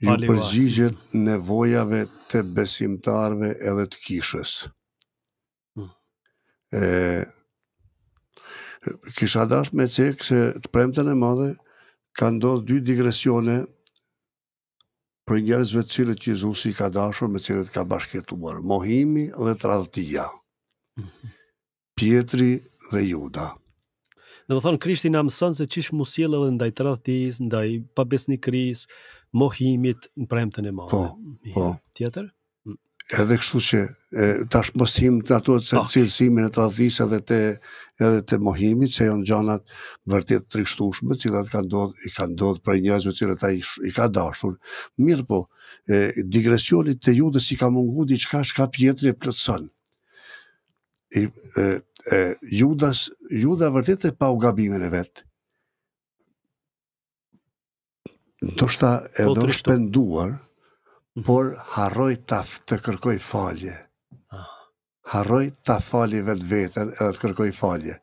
ju përgjigjet nevojave të besimtarve edhe të kishës. Mm. E, kisha dashtë me cekë se të premten e madhe ka ndodhë dy digresione për njerëzve cilët Jezus i ka dashur me cilët ka bashketuar, Mohimi dhe Tradhtia, Pietri dhe Juda. Në më thonë, Krishti në mësën se qishë musilë edhe ndaj Tradhtis, ndaj pabesni Kris, Mohimit në premten e madhe. Po, po. Tjetër? edhe kështu që e, tash mosim të ato të cilësimin e tradhisa dhe të edhe të mohimi që janë gjanat vërtet të rikshtushme që datë ka ndodh, i ka ndodh për njëra që cilë ta i, ka dashtur. Mirë po, e, digresionit të ju dhe si ka mungu diçka shka pjetri e plëtsën. I, judas, juda vërtet e pa u gabimin e vetë. to shta edhe është po, penduar, Mhm. por harroj të kërkoj falje. Ah. Harroj ta falje vetë vetën edhe të kërkoj falje,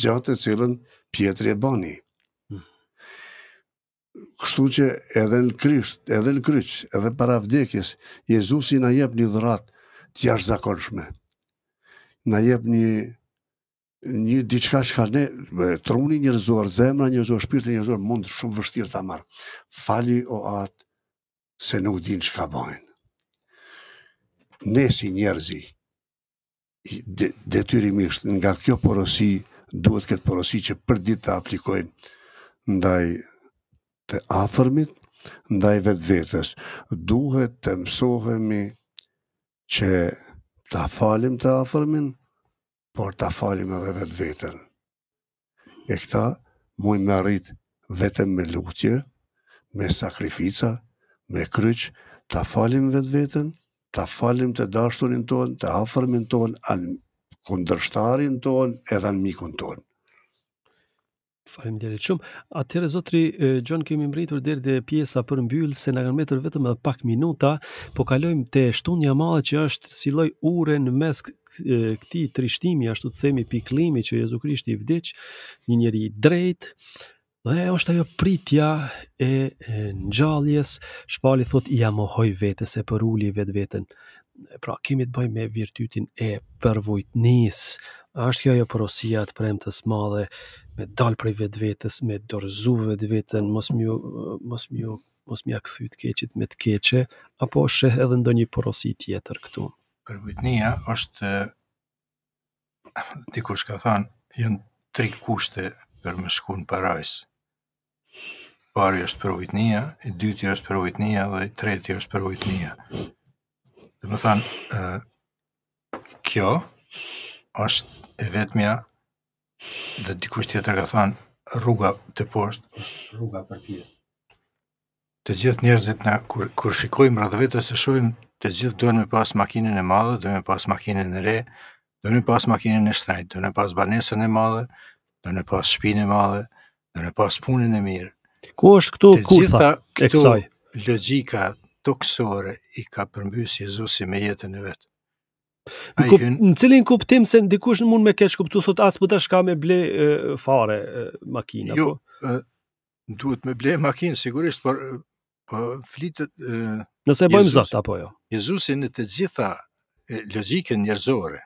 gjatë të cilën pjetëri e bani. Mhm. Kështu që edhe në krysht, edhe në kryç, edhe para vdekjes, Jezusi na jep një dhurat të jash Na jep një një diçka që ne, truni njërzuar, zemra njërzuar, shpirti njërzuar, mund shumë vështirë ta marë. Fali o atë, se nuk din shka bajnë. Ne si njerëzi, detyrimisht nga kjo porosi, duhet këtë porosi që për ditë të aplikojmë ndaj të afërmit, ndaj vetë vetës. Duhet të mësohemi që të falim të afërmin, por të falim edhe vetë vetën. E këta, mujnë me arrit vetëm me lukëtje, me sakrifica, me kryç ta falim vetveten, ta falim të dashurin ton, të afërmin ton, an kundërshtarin ton e dhan mikun ton. Falem dhe shumë. të shum. zotri Gjonë, kemi mbritur deri te pjesa për mbyllë, se na kanë mbetur vetëm edhe pak minuta, po kalojmë te shtunja e madhe që është si lloj ure në mes këtij trishtimi ashtu të themi pikëllimi që Jezu Krishti vdiq, një njeri i drejtë, Dhe është ajo pritja e, e njalljes, shpali thot i amohoj vete, se për uli vetë vetën. Pra, kemi të bëj me virtytin e përvujt njës. është kjo ajo porosia të premtës madhe, me dal prej vetë vetës, me dorëzu vetë vetën, mos mjë, mos mjë, mos mjë akthy të keqit me të keqe, apo është edhe ndo një tjetër këtu. Përvujt është, dikush ka thanë, jënë tri kushte për më shku në parajsë pari është për vitnia, i dyti është për vitnia dhe i treti është për vitnia. Dhe më thanë, kjo është e vetëmja dhe dikush tjetër ka thanë rruga të poshtë është rruga për Të gjithë njerëzit në kur, kur shikojmë rrëdhë vetës se shojmë të gjithë dojnë me pas makinën e madhe, dojnë me pas makinën e re, dojnë me pas makinën e shtrajt, dojnë me pas banesën e madhe, dojnë me pas shpinë e madhe, dojnë me pas punën e mirë, Ku është këtu të gjitha, e kësaj? Logjika toksore i ka përmbys Jezusi me jetën e vet. Në, kup, në cilin kuptim se dikush nuk mund me kësht kuptu thot asë po të shka me ble e, fare e, makina jo, po. duhet me ble makinë sigurisht, por po flitet e, Nëse e bëjmë zot apo jo. Jezusi në të gjitha logjikën njerëzore,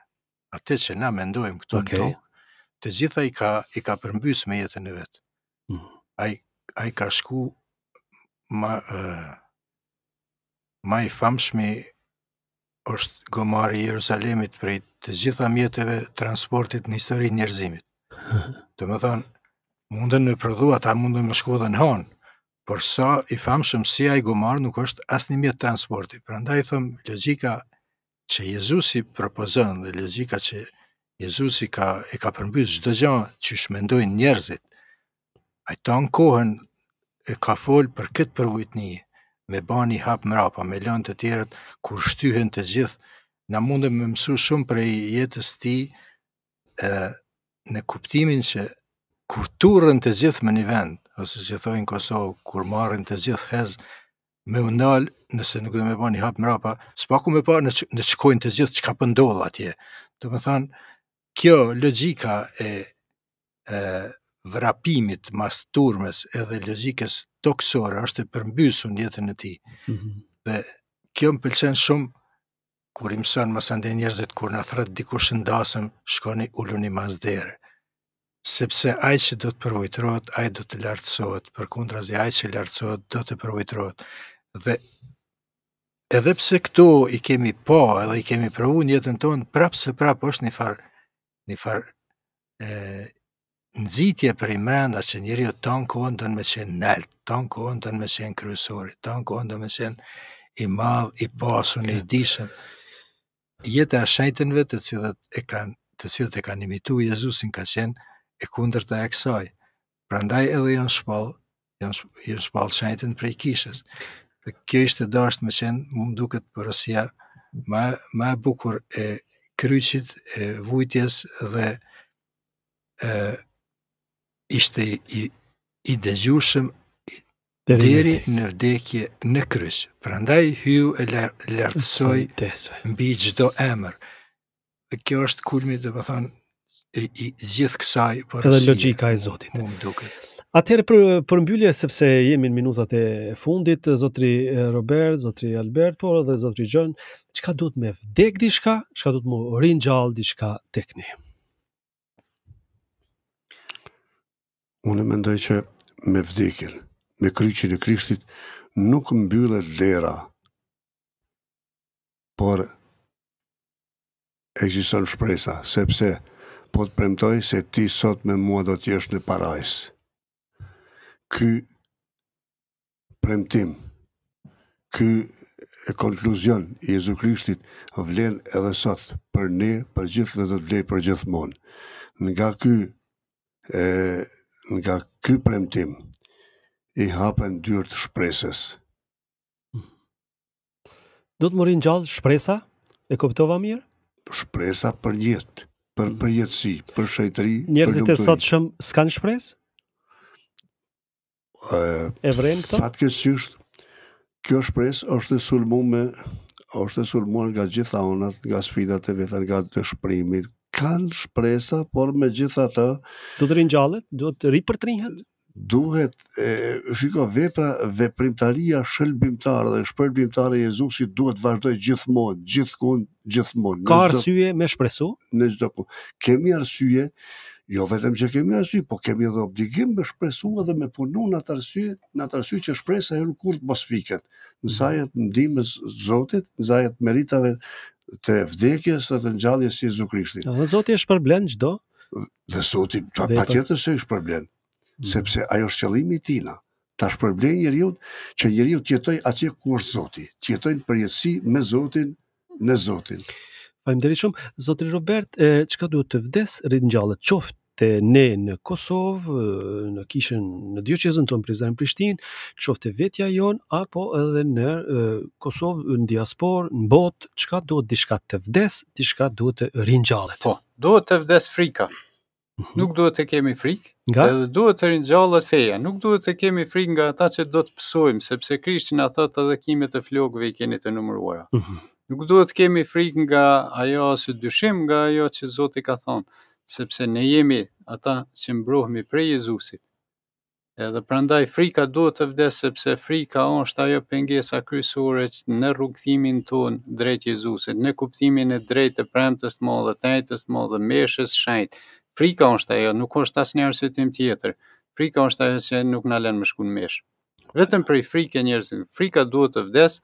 atë që na mendojmë këtu okay. në tokë, të gjitha i ka i ka përmbys me jetën e vet. Mm. Ai ai ka shku ma uh, ma i famshmi është gomari i Jerusalemit prej të gjitha mjeteve transportit në historinë njerëzimit. Të [laughs] më thonë, mundën me prodhu ata mundën me shkuën në Han, por sa i famshëm si ai gomar nuk është as një mjet transporti. Prandaj them logjika që Jezusi propozon dhe logjika që Jezusi ka e ka përmbys çdo gjë që shmendojnë njerëzit A i ta në kohën e ka folë për këtë përvojtni, me bani hap mrapa, me lënë të tjerët, kur shtyhen të gjithë, na mundë me mësu shumë për jetës ti e, në kuptimin që kur turën të gjithë me një vend, ose që thojnë Kosovë, kur marën të gjithë hezë, me undal, nëse nuk dhe me bani hap mrapa, s'paku me pa në, në qkojnë të gjithë që ka pëndollë atje. Të më thanë, kjo logika e, e vrapimit mas turmes edhe lëzikës toksore, është e përmbysu në jetën e ti. Mm -hmm. Dhe kjo më pëlqen shumë, kur i mësën më njerëzit, kur në thratë diku shëndasëm, shkoni ullu një mas dhere. Sepse aj që do të përvojtërot, aj do të lartësot, për kundra zi aj që lartësot, do të përvojtërot. Dhe edhe pse këto i kemi po, edhe i kemi përvu në jetën tonë, prapë se prapë është një farë, një farë, nëzitje për i mrenda që njëri o tonë kohën dënë me qenë nëltë, tonë kohën dënë me qenë kryesori, tonë kohën dënë me qenë i madhë, i pasun, okay. i dishëm. Jete a shajtenve të cilët e kanë të cilët e kanë imitu Jezusin ka qenë e kunder të eksoj. Pra ndaj edhe janë shpal, janë shpal për prej kishës. Dhe kjo ishte dërësht me qenë, më duket për rësia, ma, ma bukur e kryqit, e vujtjes dhe ishte i, i dëgjushëm deri në vdekje në krys. Pra ndaj hyu e lartësoj mbi gjdo emër. Dhe kjo është kulmi dhe më thonë i, i gjithë kësaj përësia. Edhe logika e Zotit. Më, më duke. Atëherë për, për mbyllje, sepse jemi në minutat e fundit, Zotri Robert, Zotri Albert, por edhe Zotri John, qka du të me vdek di shka, qka du të mu rinjall di shka teknimë? unë mendoj që me vdekjen, me kryqin e krishtit, nuk mbyllet dhera, por e gjithon shpresa, sepse po të premtoj se ti sot me mua do t'jesh në parajs. Ky premtim, ky e konkluzion i Jezu Krishtit vlen edhe sot për ne, për gjithë dhe do t'vlej për mon. Nga ky e, nga ky premtim i hapen dyrt shpresës. Do të morin gjallë shpresa? E kuptova mirë? Shpresa për jetë, për mhm. përjetësi, për shëjtëri, për lumëtëri. Njerëzit e sotshëm s'kan shpresë? E, e vren këto? Fatë kësysht, kjo shpresë është e sulmuar me është e sulmuar nga gjitha onat, nga sfidat e vetën, nga shprimit, kanë shpresa, por me gjitha të... Do të rinjallet? Do të ri për të rinjët? Duhet, e, shiko, vepra, veprimtaria shëllbimtare dhe shpërbimtare Jezusit duhet vazhdoj gjithmonë, gjithkund, gjithmonë. Ka arsye me shpresu? Në gjithë ku. Kemi arsye, jo vetëm që kemi arsye, po kemi edhe obligim me shpresu edhe me punu në atë arsye, në atë arsye që shpresa e në kur të mos fiket. zajet në mhm. dimës zotit, zajet meritave të vdekjes dhe të ngjalljes së Jezu Krishtit. Dhe Zoti e shpërblen çdo. Dhe Zoti ta patjetër se e shpërblen, mm. sepse ajo është qëllimi i Tina, ta shpërblen njeriu që njeriu të jetojë atje ku është Zoti, të jetojnë në përjetësi me Zotin, në Zotin. Faleminderit shumë Zoti Robert, çka duhet të vdes rit ngjallet qoftë te ne në Kosovë, në kishën në dioçezën tonë Prizren Prishtinë, qoftë vetja jon apo edhe në Kosovë në diaspor, në botë, çka duhet diçka të vdes, diçka duhet të ringjallet. Po, duhet të vdes frika. Mhm. Nuk duhet të kemi frikë, edhe duhet të ringjallet feja. Nuk duhet të kemi frikë nga ata që do të psojmë, sepse Krishti na të edhe kimet të flokëve i keni të numëruara. Mhm. Nuk duhet të kemi frikë nga ajo që dyshim, nga ajo që Zoti ka thonë sepse ne jemi ata që mbrohemi prej Jezusit. Edhe prandaj frika duhet të vdes sepse frika është ajo pengesa kryesore në rrugëtimin ton drejt Jezusit, në kuptimin e drejtë të premtës të madhe, të njëjtës së madhe meshës shenjt. Frika është ajo, nuk është asnjë arsye tjetër. Frika është ajo që nuk na lën më shkon mesh. Vetëm për frikë njerëzit, frika duhet të vdes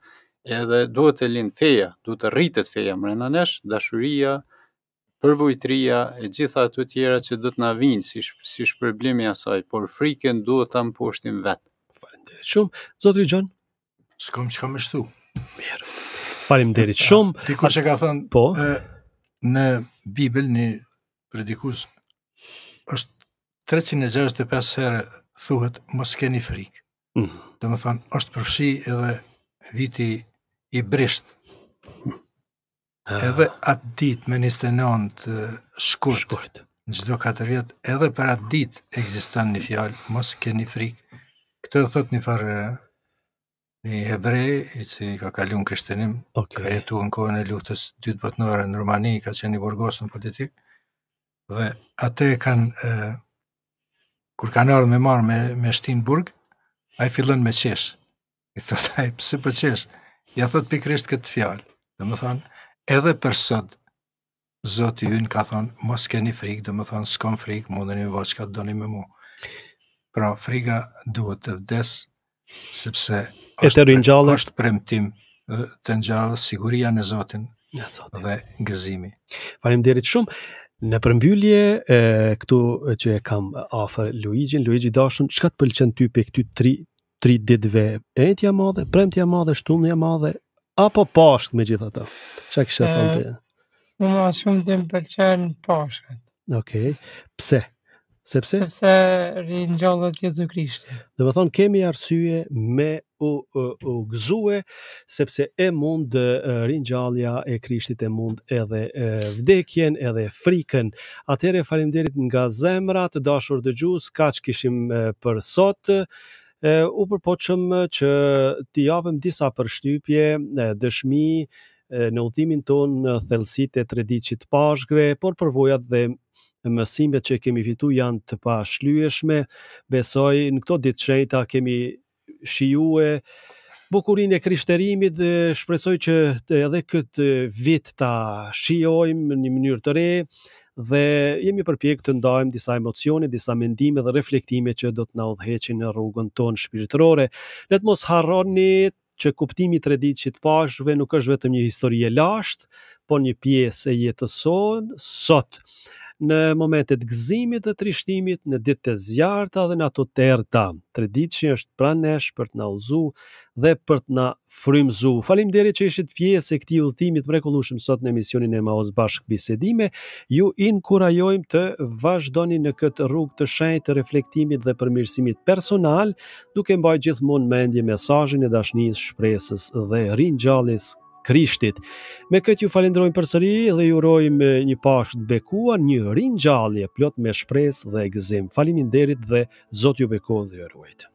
edhe duhet të lind feja, duhet të rritet feja mrena nesh, dashuria, për e gjitha të tjera që do të na vinë si sh, si shpërblimi i saj, por frikën duhet ta mposhtim vet. Faleminderit shumë. Zoti Xhan, s'kam çka më shtu. Mirë. Faleminderit shumë. Ti kush e ka thënë? Po. E, në Bibël në predikues është 365 herë thuhet mos keni frikë. Ëh. Mm. më Domethënë është përfshi edhe viti i brisht edhe atë ditë me 29 shkurt, shkurt. në gjithdo 4 vjetë, edhe për atë ditë egziston një fjallë, mos ke një frikë. Këtë dhe thot një farë një hebrej, i që ka kalun kështënim, okay. ka jetu në kohën e luftës dytë botënore në Rumani, ka qenë një burgosë në politikë, dhe atë e kanë, e, kur kanë ardhë me marë me, me shtinë burg, a i fillën me qeshë. I thot, a i pësë për po qeshë? Ja thot pikrisht këtë fjallë. Dhe më thonë, edhe për sot, Zotë ju ka thonë, mos keni frikë, dhe më thonë, s'kom frikë, mundën i vaqë ka doni me mu. Pra, frika duhet të vdes, sepse është, rinjale... është premtim të njallë siguria në Zotin, në Zotin. dhe gëzimi. faleminderit derit shumë. Në përmbyllje, e, këtu që e kam afer Luigi, Luigi Dashun, që të pëlqen ty për këty tri, tri ditëve, e të jamadhe, premtja madhe, t'ja madhe, apo poshtë me gjitha ta? Qa kështë të thonë të e? Më ma shumë të më përqenë poshtët. Okej, okay. pse? Sepse? Sepse rinë gjallët Jezu Krishtë. Dhe më thonë, kemi arsye me u, u, u gëzue, sepse e mund uh, rinjallja e krishtit e mund edhe e, vdekjen edhe frikën. Atere falimderit nga zemra të dashur dë gjus, ka që kishim për sotë, u përpoqëm që t'i japim disa përshtypje, dëshmi në udhimin ton në thellësitë e tredicit të por përvojat dhe mësimet që kemi fitu janë të pashlyeshme. Besoj në këto ditë shenjta kemi shijue bukurinë e krishterimit dhe shpresoj që edhe këtë vit ta shijojmë në një mënyrë të re dhe jemi përpjek të ndajmë disa emocione, disa mendime dhe reflektime që do të na udhëheqin në rrugën tonë shpirtërore. Le të mos harroni që kuptimi i traditës së pashëve nuk është vetëm një histori e lashtë, por një pjesë e jetës sonë sot në momentet gëzimit dhe trishtimit, në ditët e zjarta dhe në ato të errta. Tre ditë që është pranë nesh për të na dhe për të na Falim Faleminderit që ishit pjesë e këtij ultimit të mrekullueshëm sot në emisionin e Maos Bashk Bisedime. Ju inkurajojmë të vazhdoni në këtë rrugë të shenjtë të reflektimit dhe përmirësimit personal, duke mbajtur gjithmonë mendje mesazhin e dashnisë, shpresës dhe ringjalljes Krishtit me këtë ju falenderojmë përsëri dhe ju urojmë një Pashkë të bekuar, një rinxjallje plot me shpresë dhe gëzim. Faleminderit dhe Zoti ju bekoj dhe ju ruan.